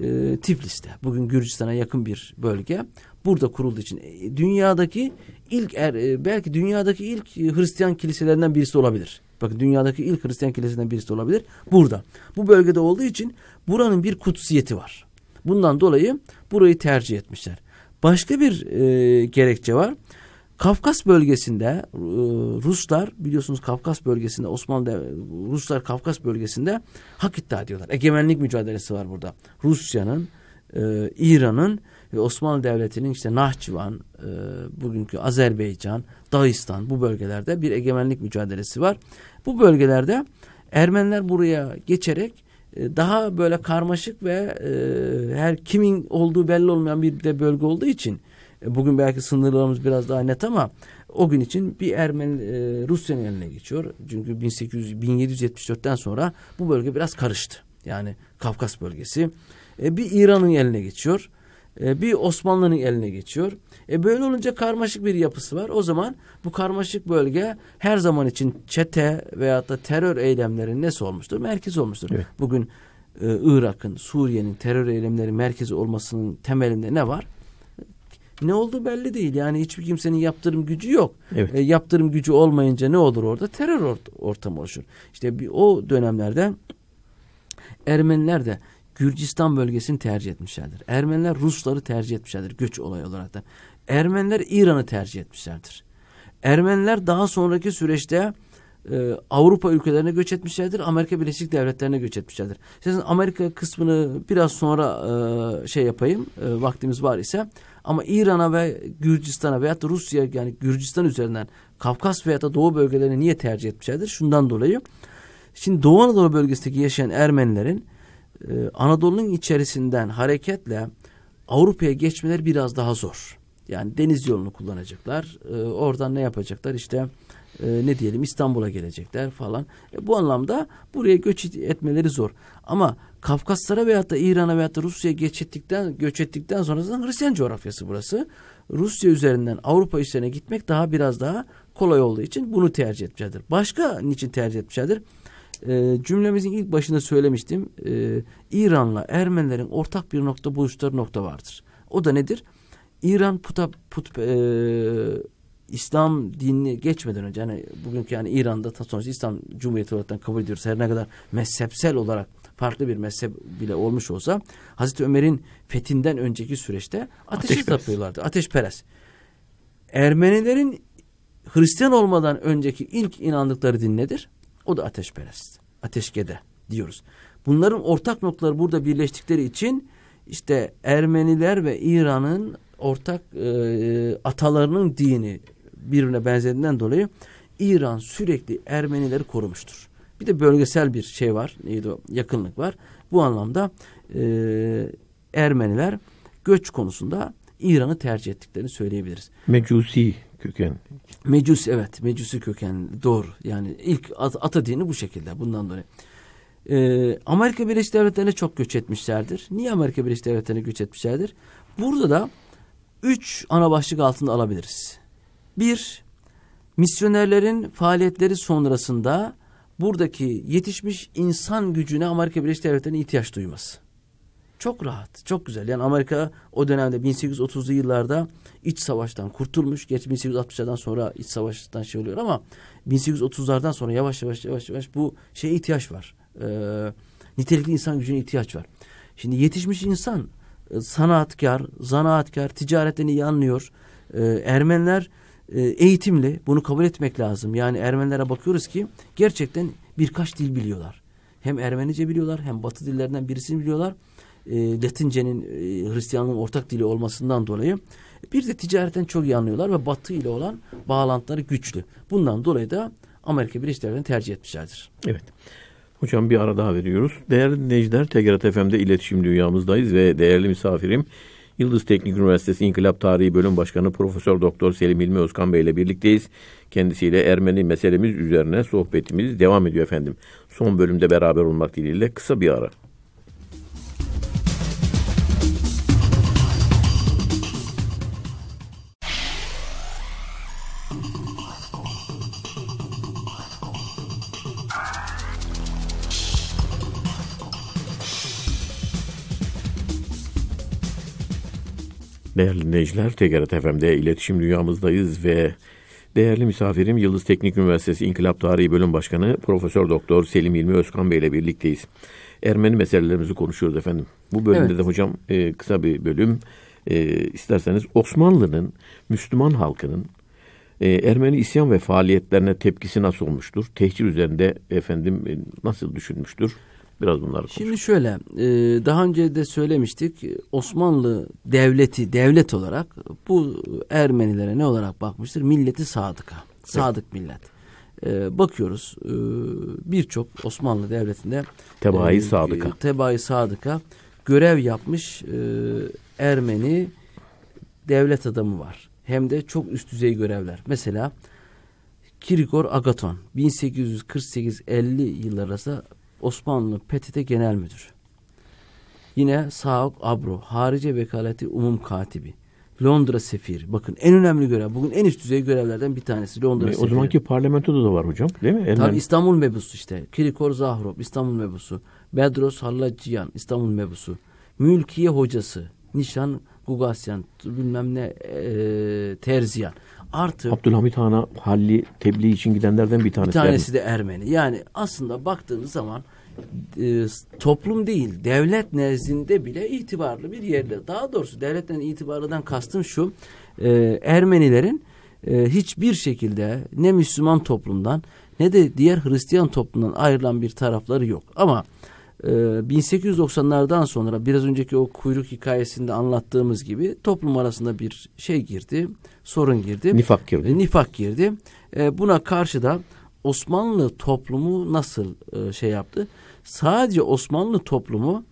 e, Tiflis'te. Bugün Gürcistan'a yakın bir bölge. Burada kurulduğu için e, dünyadaki ilk er, e, belki dünyadaki ilk e, Hristiyan kiliselerinden birisi olabilir. Bakın dünyadaki ilk Hristiyan kilisesinden birisi olabilir. Burada. Bu bölgede olduğu için buranın bir kutsiyeti var. Bundan dolayı burayı tercih etmişler. Başka bir e, gerekçe var. Kafkas bölgesinde e, Ruslar biliyorsunuz Kafkas bölgesinde Osmanlı e, Ruslar Kafkas bölgesinde hak iddia ediyorlar. Egemenlik mücadelesi var burada. Rusya'nın, e, İran'ın ve Osmanlı Devleti'nin işte Nahçıvan, e, bugünkü Azerbaycan, Dağistan bu bölgelerde bir egemenlik mücadelesi var. Bu bölgelerde Ermeniler buraya geçerek e, daha böyle karmaşık ve e, her kimin olduğu belli olmayan bir de bölge olduğu için e, bugün belki sınırlarımız biraz daha net ama o gün için bir Ermeni e, Rusya'nın eline geçiyor. Çünkü 1800 1774'ten sonra bu bölge biraz karıştı. Yani Kafkas bölgesi. E, bir İran'ın eline geçiyor. E, bir Osmanlı'nın eline geçiyor. E böyle olunca karmaşık bir yapısı var. O zaman bu karmaşık bölge her zaman için çete veyahut da terör eylemlerinin nesi olmuştur? Merkez olmuştur. Evet. Bugün e, Irak'ın, Suriye'nin terör eylemleri merkezi olmasının temelinde ne var? Ne oldu belli değil. Yani hiçbir kimsenin yaptırım gücü yok. Evet. E, yaptırım gücü olmayınca ne olur orada? Terör ort ortamı oluşur. İşte bir, o dönemlerde Ermeniler de Gürcistan bölgesini tercih etmişlerdir. Ermeniler Rusları tercih etmişlerdir göç olayı olarak da. Ermeniler İran'ı tercih etmişlerdir. Ermeniler daha sonraki süreçte e, Avrupa ülkelerine göç etmişlerdir. Amerika Birleşik Devletleri'ne göç etmişlerdir. Sizin Amerika kısmını biraz sonra e, şey yapayım e, vaktimiz var ise ama İran'a ve Gürcistan'a veyahut da Rusya yani Gürcistan üzerinden Kafkas veyahut da Doğu bölgelerini niye tercih etmişlerdir? Şundan dolayı. Şimdi Doğu Anadolu bölgesindeki yaşayan Ermenilerin e, Anadolu'nun içerisinden hareketle Avrupa'ya geçmeler biraz daha zor. Yani deniz yolunu kullanacaklar. E, oradan ne yapacaklar? işte? e, ne diyelim İstanbul'a gelecekler falan. E, bu anlamda buraya göç etmeleri zor. Ama Kafkaslara veyahut da İran'a veyahut da Rusya'ya göç ettikten, göç ettikten sonrasında Hristiyan coğrafyası burası. Rusya üzerinden Avrupa üzerine gitmek daha biraz daha kolay olduğu için bunu tercih etmişlerdir. Başka niçin tercih etmişlerdir? e, cümlemizin ilk başında söylemiştim. E, İran'la Ermenilerin ortak bir nokta buluştukları nokta vardır. O da nedir? İran puta, put, e, İslam dinini geçmeden önce yani bugünkü yani İran'da sonuçta İslam Cumhuriyeti olarak kabul ediyoruz. Her ne kadar mezhepsel olarak farklı bir mezhep bile olmuş olsa Hazreti Ömer'in fethinden önceki süreçte ateşi ateşperest. tapıyorlardı. Ateşperest. Ermenilerin Hristiyan olmadan önceki ilk inandıkları din nedir? O da ateşperest ateşkede diyoruz. Bunların ortak noktaları burada birleştikleri için işte Ermeniler ve İran'ın ortak e, atalarının dini birbirine benzediğinden dolayı İran sürekli Ermenileri korumuştur. Bir de bölgesel bir şey var, neydi o, yakınlık var. Bu anlamda e, Ermeniler göç konusunda İran'ı tercih ettiklerini söyleyebiliriz. Mecusi köken. Mecus evet. Mecusi köken doğru. Yani ilk at, ata dini bu şekilde bundan dolayı. Ee, Amerika Birleşik Devletleri'ne çok göç etmişlerdir. Niye Amerika Birleşik Devletleri'ne göç etmişlerdir? Burada da üç ana başlık altında alabiliriz. Bir, misyonerlerin faaliyetleri sonrasında buradaki yetişmiş insan gücüne Amerika Birleşik Devletleri'nin ihtiyaç duyması. Çok rahat, çok güzel. Yani Amerika o dönemde 1830'lu yıllarda iç savaştan kurtulmuş. Geç 1860'lardan sonra iç savaştan şey oluyor ama 1830'lardan sonra yavaş yavaş yavaş yavaş bu şeye ihtiyaç var. Ee, nitelikli insan gücüne ihtiyaç var. Şimdi yetişmiş insan e, sanatkar, zanaatkar, ticaretini iyi anlıyor. Ee, Ermeniler e, eğitimli bunu kabul etmek lazım. Yani Ermenilere bakıyoruz ki gerçekten birkaç dil biliyorlar. Hem Ermenice biliyorlar hem Batı dillerinden birisini biliyorlar e, Latince'nin e, Hristiyanlığın ortak dili olmasından dolayı bir de ticaretten çok iyi anlıyorlar ve Batı ile olan bağlantıları güçlü. Bundan dolayı da Amerika Birleşik Devletleri'ni tercih etmişlerdir. Evet. Hocam bir ara daha veriyoruz. Değerli dinleyiciler, TGRT FM'de iletişim dünyamızdayız ve değerli misafirim Yıldız Teknik Üniversitesi İnkılap Tarihi Bölüm Başkanı Profesör Doktor Selim Hilmi Özkan Bey ile birlikteyiz. Kendisiyle Ermeni meselemiz üzerine sohbetimiz devam ediyor efendim. Son bölümde beraber olmak dileğiyle kısa bir ara. Değerli dinleyiciler, TGRT FM'de iletişim dünyamızdayız ve değerli misafirim Yıldız Teknik Üniversitesi İnkılap Tarihi Bölüm Başkanı Profesör Doktor Selim İlmi Özkan Bey ile birlikteyiz. Ermeni meselelerimizi konuşuyoruz efendim. Bu bölümde evet. de hocam e, kısa bir bölüm. E, isterseniz Osmanlı'nın, Müslüman halkının e, Ermeni isyan ve faaliyetlerine tepkisi nasıl olmuştur? Tehcir üzerinde efendim e, nasıl düşünmüştür? Biraz bunları konuşalım. Şimdi şöyle e, daha önce de söylemiştik Osmanlı devleti devlet olarak bu Ermenilere ne olarak bakmıştır? Milleti sadıka. Sadık evet. millet. E, bakıyoruz e, birçok Osmanlı devletinde tebaayı e, sadıka. Tebaayı sadıka görev yapmış e, Ermeni devlet adamı var. Hem de çok üst düzey görevler. Mesela Kirigor Agaton 1848-50 yıllar arasında Osmanlı PTT Genel Müdürü. Yine Sauk Abro, Harice Vekaleti Umum Katibi. Londra sefir. Bakın en önemli görev. Bugün en üst düzey görevlerden bir tanesi Londra e, Sefiri. O zamanki parlamentoda da var hocam değil mi? En Tabii önemli. İstanbul mebusu işte. Kirikor Zahrop İstanbul mebusu. Bedros Hallaciyan İstanbul mebusu. Mülkiye hocası. Nişan Gugasyan bilmem ne e, Terziyan. Artı Abdülhamit Han'a Halli tebliğ için gidenlerden bir tanesi. Bir tanesi de Ermeni. Yani aslında baktığınız zaman e, toplum değil devlet nezdinde bile itibarlı bir yerde. Daha doğrusu devletten itibarlıdan kastım şu e, Ermenilerin e, hiçbir şekilde ne Müslüman toplumdan ne de diğer Hristiyan toplumdan ayrılan bir tarafları yok. Ama e, 1890'lardan sonra biraz önceki o kuyruk hikayesinde anlattığımız gibi toplum arasında bir şey girdi, sorun girdi. Nifak girdi. E, nifak girdi. E, buna karşı da Osmanlı toplumu nasıl e, şey yaptı? sadece Osmanlı toplumu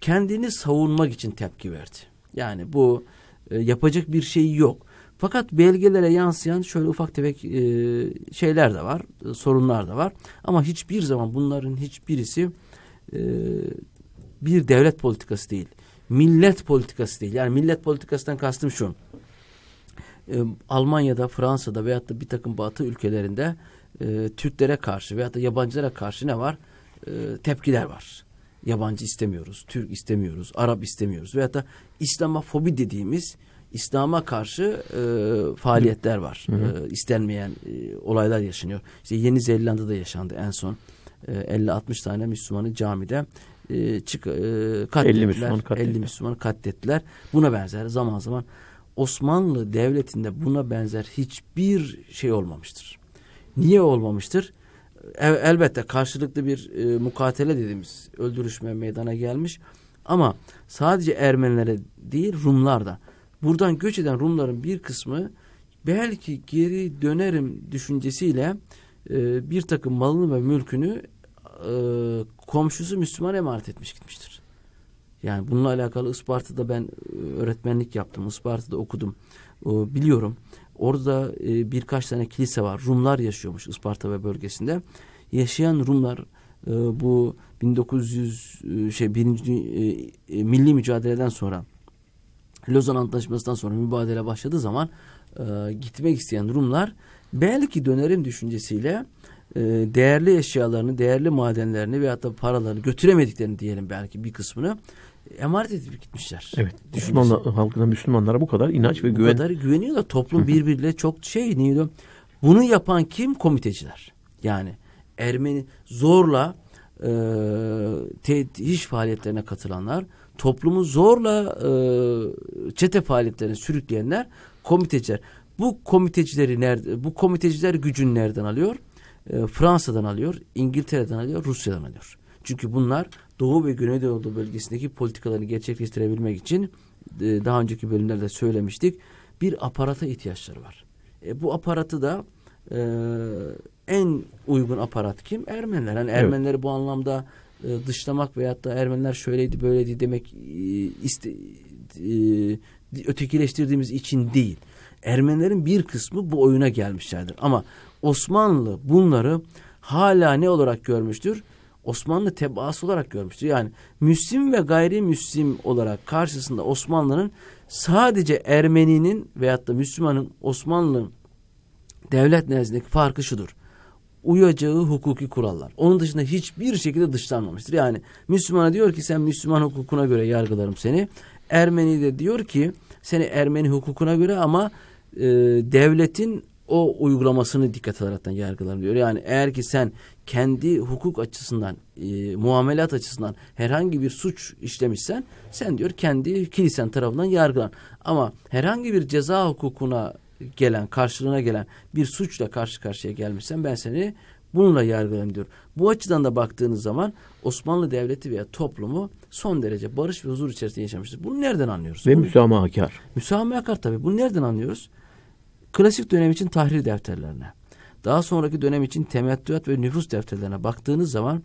kendini savunmak için tepki verdi. Yani bu e, yapacak bir şey yok. Fakat belgelere yansıyan şöyle ufak tefek e, şeyler de var, e, sorunlar da var. Ama hiçbir zaman bunların hiçbirisi e, bir devlet politikası değil. Millet politikası değil. Yani millet politikasından kastım şu. E, Almanya'da, Fransa'da veyahut da bir takım batı ülkelerinde e, Türklere karşı veyahut da yabancılara karşı ne var? e, tepkiler var. Yabancı istemiyoruz, Türk istemiyoruz, Arap istemiyoruz veyahut da İslamofobi dediğimiz İslam'a karşı e, faaliyetler var. Hı hı. E, istenmeyen e, olaylar yaşanıyor. İşte Yeni Zelanda'da yaşandı en son. E, 50-60 tane Müslümanı camide e, çık e, katlettiler. 50 Müslüman katlettiler. 50 Müslüman katlettiler. Buna benzer zaman zaman Osmanlı devletinde buna benzer hiçbir şey olmamıştır. Niye olmamıştır? elbette karşılıklı bir e, mukatele dediğimiz öldürüşme meydana gelmiş. Ama sadece Ermenilere değil Rumlar da. Buradan göç eden Rumların bir kısmı belki geri dönerim düşüncesiyle e, bir takım malını ve mülkünü e, komşusu Müslüman emanet etmiş gitmiştir. Yani bununla alakalı Isparta'da ben e, öğretmenlik yaptım. Isparta'da okudum. E, biliyorum. Orada e, birkaç tane kilise var. Rumlar yaşıyormuş Isparta ve bölgesinde. Yaşayan Rumlar e, bu 1900 e, şey birinci e, e, milli mücadeleden sonra Lozan Antlaşması'ndan sonra mübadele başladığı zaman e, gitmek isteyen Rumlar belki dönerim düşüncesiyle e, değerli eşyalarını, değerli madenlerini veyahut da paralarını götüremediklerini diyelim belki bir kısmını emanet edip gitmişler. Evet. Müslümanlar, halkına Müslümanlara bu kadar inanç ve güven. Bu kadar güveniyorlar. Toplum birbiriyle çok şey neydi? Bunu yapan kim? Komiteciler. Yani Ermeni zorla e, tetiş faaliyetlerine katılanlar, toplumu zorla e, çete faaliyetlerine sürükleyenler komiteciler. Bu komitecileri nerede? Bu komiteciler gücünü nereden alıyor? E, Fransa'dan alıyor, İngiltere'den alıyor, Rusya'dan alıyor. Çünkü bunlar Doğu ve Güneydoğu bölgesindeki politikalarını gerçekleştirebilmek için e, daha önceki bölümlerde söylemiştik. Bir aparata ihtiyaçları var. E, bu aparatı da e, en uygun aparat kim? Ermeniler. Yani evet. bu anlamda e, dışlamak veyahut da Ermeniler şöyleydi böyleydi demek e, iste, e, ötekileştirdiğimiz için değil. Ermenilerin bir kısmı bu oyuna gelmişlerdir. Ama Osmanlı bunları hala ne olarak görmüştür? Osmanlı tebaası olarak görmüştü. Yani Müslim ve gayrimüslim olarak karşısında Osmanlı'nın sadece Ermeni'nin veyahut da Müslüman'ın Osmanlı devlet nezdindeki farkı şudur. Uyacağı hukuki kurallar. Onun dışında hiçbir şekilde dışlanmamıştır. Yani Müslümana diyor ki sen Müslüman hukukuna göre yargılarım seni. Ermeni de diyor ki seni Ermeni hukukuna göre ama e, devletin o uygulamasını dikkat alaraktan yargılanıyor. Yani eğer ki sen kendi hukuk açısından, e, muamelat açısından herhangi bir suç işlemişsen sen diyor kendi kilisen tarafından yargılan. Ama herhangi bir ceza hukukuna gelen, karşılığına gelen bir suçla karşı karşıya gelmişsen ben seni bununla yargılarım diyor. Bu açıdan da baktığınız zaman Osmanlı Devleti veya toplumu son derece barış ve huzur içerisinde yaşamıştır. Bunu nereden anlıyoruz? Ve müsamahakar. Müsamahakar tabii. Bunu nereden anlıyoruz? Klasik dönem için tahrir defterlerine, daha sonraki dönem için temettüat ve nüfus defterlerine baktığınız zaman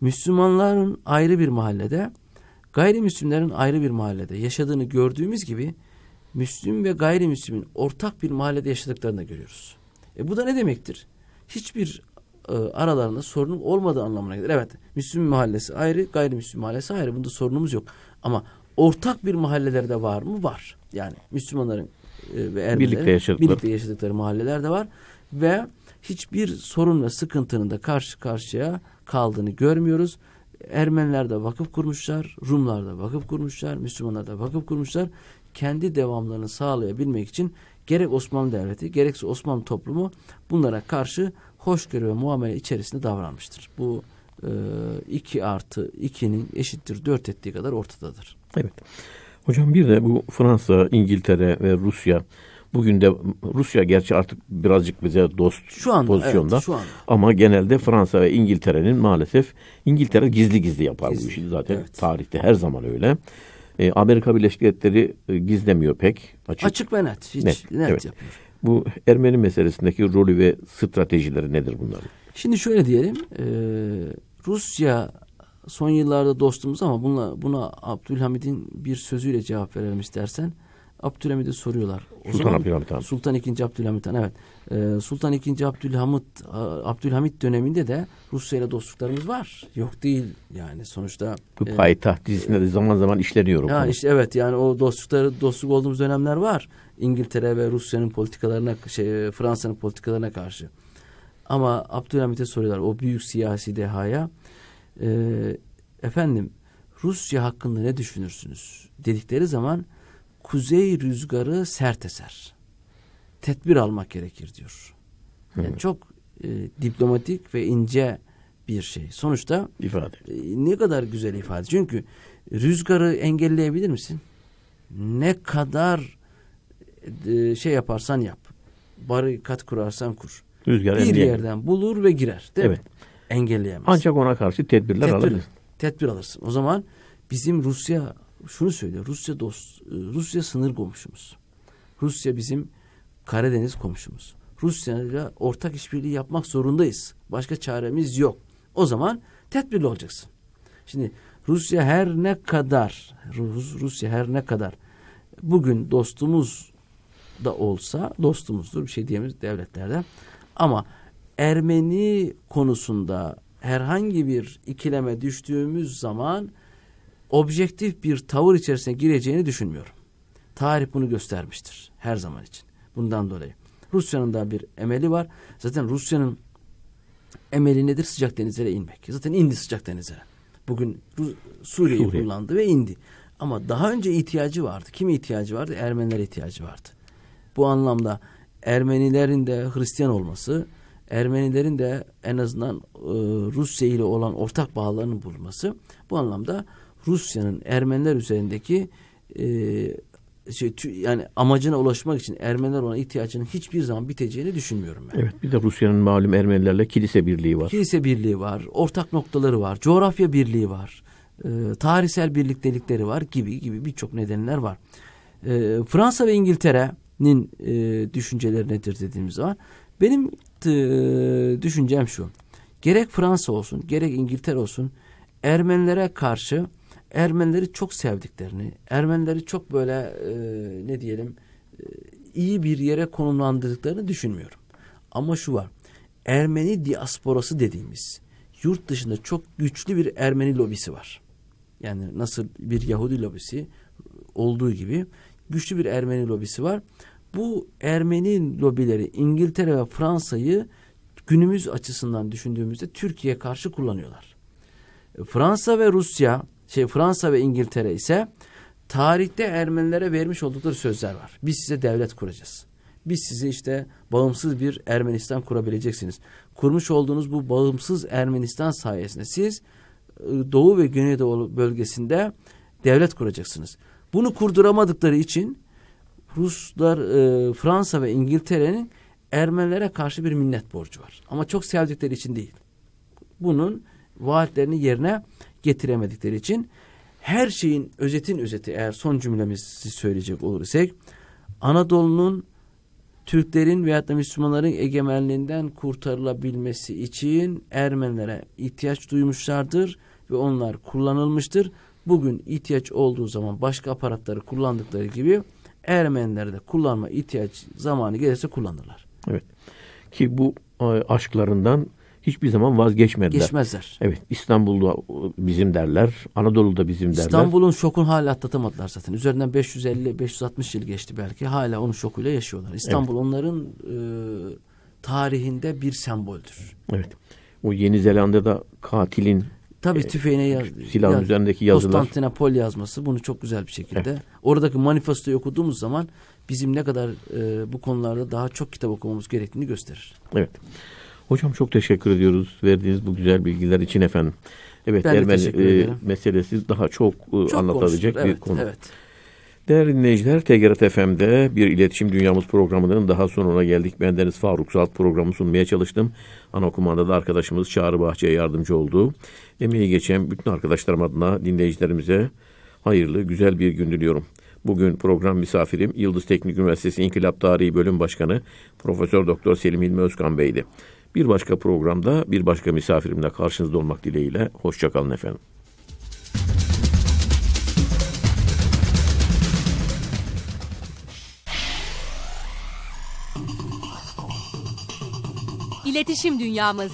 Müslümanların ayrı bir mahallede, gayrimüslimlerin ayrı bir mahallede yaşadığını gördüğümüz gibi Müslüm ve gayrimüslimin ortak bir mahallede yaşadıklarını da görüyoruz. E bu da ne demektir? Hiçbir e, aralarında sorunun olmadığı anlamına gelir. Evet Müslüm mahallesi ayrı, gayrimüslim mahallesi ayrı. Bunda sorunumuz yok. Ama ortak bir mahallelerde var mı? Var. Yani Müslümanların e, ve Ermenilerin birlikte yaşadıkları. birlikte yaşadıkları mahalleler de var ve hiçbir sorun ve sıkıntının da karşı karşıya kaldığını görmüyoruz. Ermeniler de vakıf kurmuşlar, Rumlar da vakıf kurmuşlar, Müslümanlar da vakıf kurmuşlar. Kendi devamlarını sağlayabilmek için gerek Osmanlı Devleti gerekse Osmanlı toplumu bunlara karşı hoşgörü ve muamele içerisinde davranmıştır. Bu e, iki artı iki'nin eşittir dört ettiği kadar ortadadır. Evet. Hocam bir de bu Fransa, İngiltere ve Rusya bugün de Rusya gerçi artık birazcık bize dost şu anda, pozisyonda. Evet, şu anda. Ama genelde Fransa ve İngiltere'nin maalesef İngiltere gizli gizli yapar gizli. bu işi zaten evet. tarihte her zaman öyle. E, Amerika Birleşik Devletleri e, gizlemiyor pek. Açık, açık ve net. Hiç net, net evet. yapıyor. Bu Ermeni meselesindeki rolü ve stratejileri nedir bunların? Şimdi şöyle diyelim. E, Rusya son yıllarda dostumuz ama bununla, buna Abdülhamid'in bir sözüyle cevap verelim istersen. Abdülhamid'e soruyorlar. Sultan zaman, Abdülhamid Han. Sultan II. Abdülhamid Han evet. Ee, Sultan II. Abdülhamid Abdülhamid döneminde de Rusya ile dostluklarımız var. Yok değil yani sonuçta. Bu e, e dizisinde de zaman zaman işleniyor. Ya işte evet yani o dostlukları dostluk olduğumuz dönemler var. İngiltere ve Rusya'nın politikalarına şey Fransa'nın politikalarına karşı. Ama Abdülhamid'e soruyorlar o büyük siyasi dehaya e, efendim Rusya hakkında ne düşünürsünüz dedikleri zaman kuzey rüzgarı sert eser. Tedbir almak gerekir diyor. Yani çok e, diplomatik ve ince bir şey. Sonuçta ifade. E, ne kadar güzel ifade. Çünkü rüzgarı engelleyebilir misin? Ne kadar e, şey yaparsan yap. Barikat kurarsan kur. Rüzgar bir engelleyelim. yerden bulur ve girer. Değil evet. Mi? engelleyemez. Ancak ona karşı tedbirler tedbir, alırsın. Tedbir alırsın. O zaman bizim Rusya şunu söylüyor. Rusya dost e, Rusya sınır komşumuz. Rusya bizim Karadeniz komşumuz. Rusya ile ortak işbirliği yapmak zorundayız. Başka çaremiz yok. O zaman tedbirli olacaksın. Şimdi Rusya her ne kadar Rus, Rusya her ne kadar bugün dostumuz da olsa dostumuzdur bir şey diyemeyiz devletlerden ama Ermeni konusunda herhangi bir ikileme düştüğümüz zaman objektif bir tavır içerisine gireceğini düşünmüyorum. Tarih bunu göstermiştir her zaman için. Bundan dolayı. Rusya'nın da bir emeli var. Zaten Rusya'nın emeli nedir? Sıcak denizlere inmek. Zaten indi sıcak denizlere. Bugün Rus Suriye'yi Suriye. kullandı ve indi. Ama daha önce ihtiyacı vardı. Kim ihtiyacı vardı? Ermeniler ihtiyacı vardı. Bu anlamda Ermenilerin de Hristiyan olması, Ermenilerin de en azından e, Rusya ile olan ortak bağlarını bulması bu anlamda Rusya'nın Ermeniler üzerindeki e, şey, tü, yani amacına ulaşmak için Ermeniler olan ihtiyacının hiçbir zaman biteceğini düşünmüyorum ben. Evet bir de Rusya'nın malum Ermenilerle kilise birliği var. Kilise birliği var, ortak noktaları var, coğrafya birliği var, e, tarihsel birliktelikleri var gibi gibi birçok nedenler var. E, Fransa ve İngiltere'nin e, düşünceleri nedir dediğimiz zaman benim e, düşüncem şu. Gerek Fransa olsun, gerek İngiltere olsun Ermenilere karşı Ermenileri çok sevdiklerini, Ermenileri çok böyle e, ne diyelim e, iyi bir yere konumlandırdıklarını düşünmüyorum. Ama şu var. Ermeni diasporası dediğimiz yurt dışında çok güçlü bir Ermeni lobisi var. Yani nasıl bir Yahudi lobisi olduğu gibi güçlü bir Ermeni lobisi var bu Ermeni lobileri İngiltere ve Fransa'yı günümüz açısından düşündüğümüzde Türkiye karşı kullanıyorlar. Fransa ve Rusya, şey Fransa ve İngiltere ise tarihte Ermenilere vermiş oldukları sözler var. Biz size devlet kuracağız. Biz size işte bağımsız bir Ermenistan kurabileceksiniz. Kurmuş olduğunuz bu bağımsız Ermenistan sayesinde siz ıı, Doğu ve Güneydoğu bölgesinde devlet kuracaksınız. Bunu kurduramadıkları için Ruslar, e, Fransa ve İngiltere'nin Ermenilere karşı bir minnet borcu var. Ama çok sevdikleri için değil. Bunun vaatlerini yerine getiremedikleri için her şeyin özetin özeti eğer son cümlemizi söyleyecek olur isek Anadolu'nun Türklerin veyahut da Müslümanların egemenliğinden kurtarılabilmesi için Ermenilere ihtiyaç duymuşlardır ve onlar kullanılmıştır. Bugün ihtiyaç olduğu zaman başka aparatları kullandıkları gibi Ermeniler de kullanma ihtiyaç zamanı gelirse kullanırlar. Evet. Ki bu e, aşklarından hiçbir zaman vazgeçmediler. Geçmezler. Evet İstanbul'da bizim derler, Anadolu'da bizim derler. İstanbul'un şokunu hala atlatamadılar zaten. Üzerinden 550-560 yıl geçti belki hala onun şokuyla yaşıyorlar. İstanbul evet. onların e, tarihinde bir semboldür. Evet. O Yeni Zelanda'da katilin Tabii ee, tüfeğine yaz, silahın yaz, üzerindeki yazılar. Konstantinopol yazması bunu çok güzel bir şekilde. Evet. Oradaki manifestoyu okuduğumuz zaman bizim ne kadar e, bu konularda daha çok kitap okumamız gerektiğini gösterir. Evet. Hocam çok teşekkür ediyoruz verdiğiniz bu güzel bilgiler için efendim. Evet ben Ermeni e, meselesi daha çok, e, çok anlatabilecek evet, bir konu. Evet. Değerli dinleyiciler, TGRT FM'de bir iletişim dünyamız programının daha sonuna geldik. Ben Deniz Faruk Salt programı sunmaya çalıştım. Ana kumanda da arkadaşımız Çağrı Bahçe'ye yardımcı oldu. Emeği geçen bütün arkadaşlarım adına dinleyicilerimize hayırlı, güzel bir gün diliyorum. Bugün program misafirim Yıldız Teknik Üniversitesi İnkılap Tarihi Bölüm Başkanı Profesör Doktor Selim İlmi Özkan Bey'di. Bir başka programda bir başka misafirimle karşınızda olmak dileğiyle. Hoşçakalın efendim. iletişim dünyamız.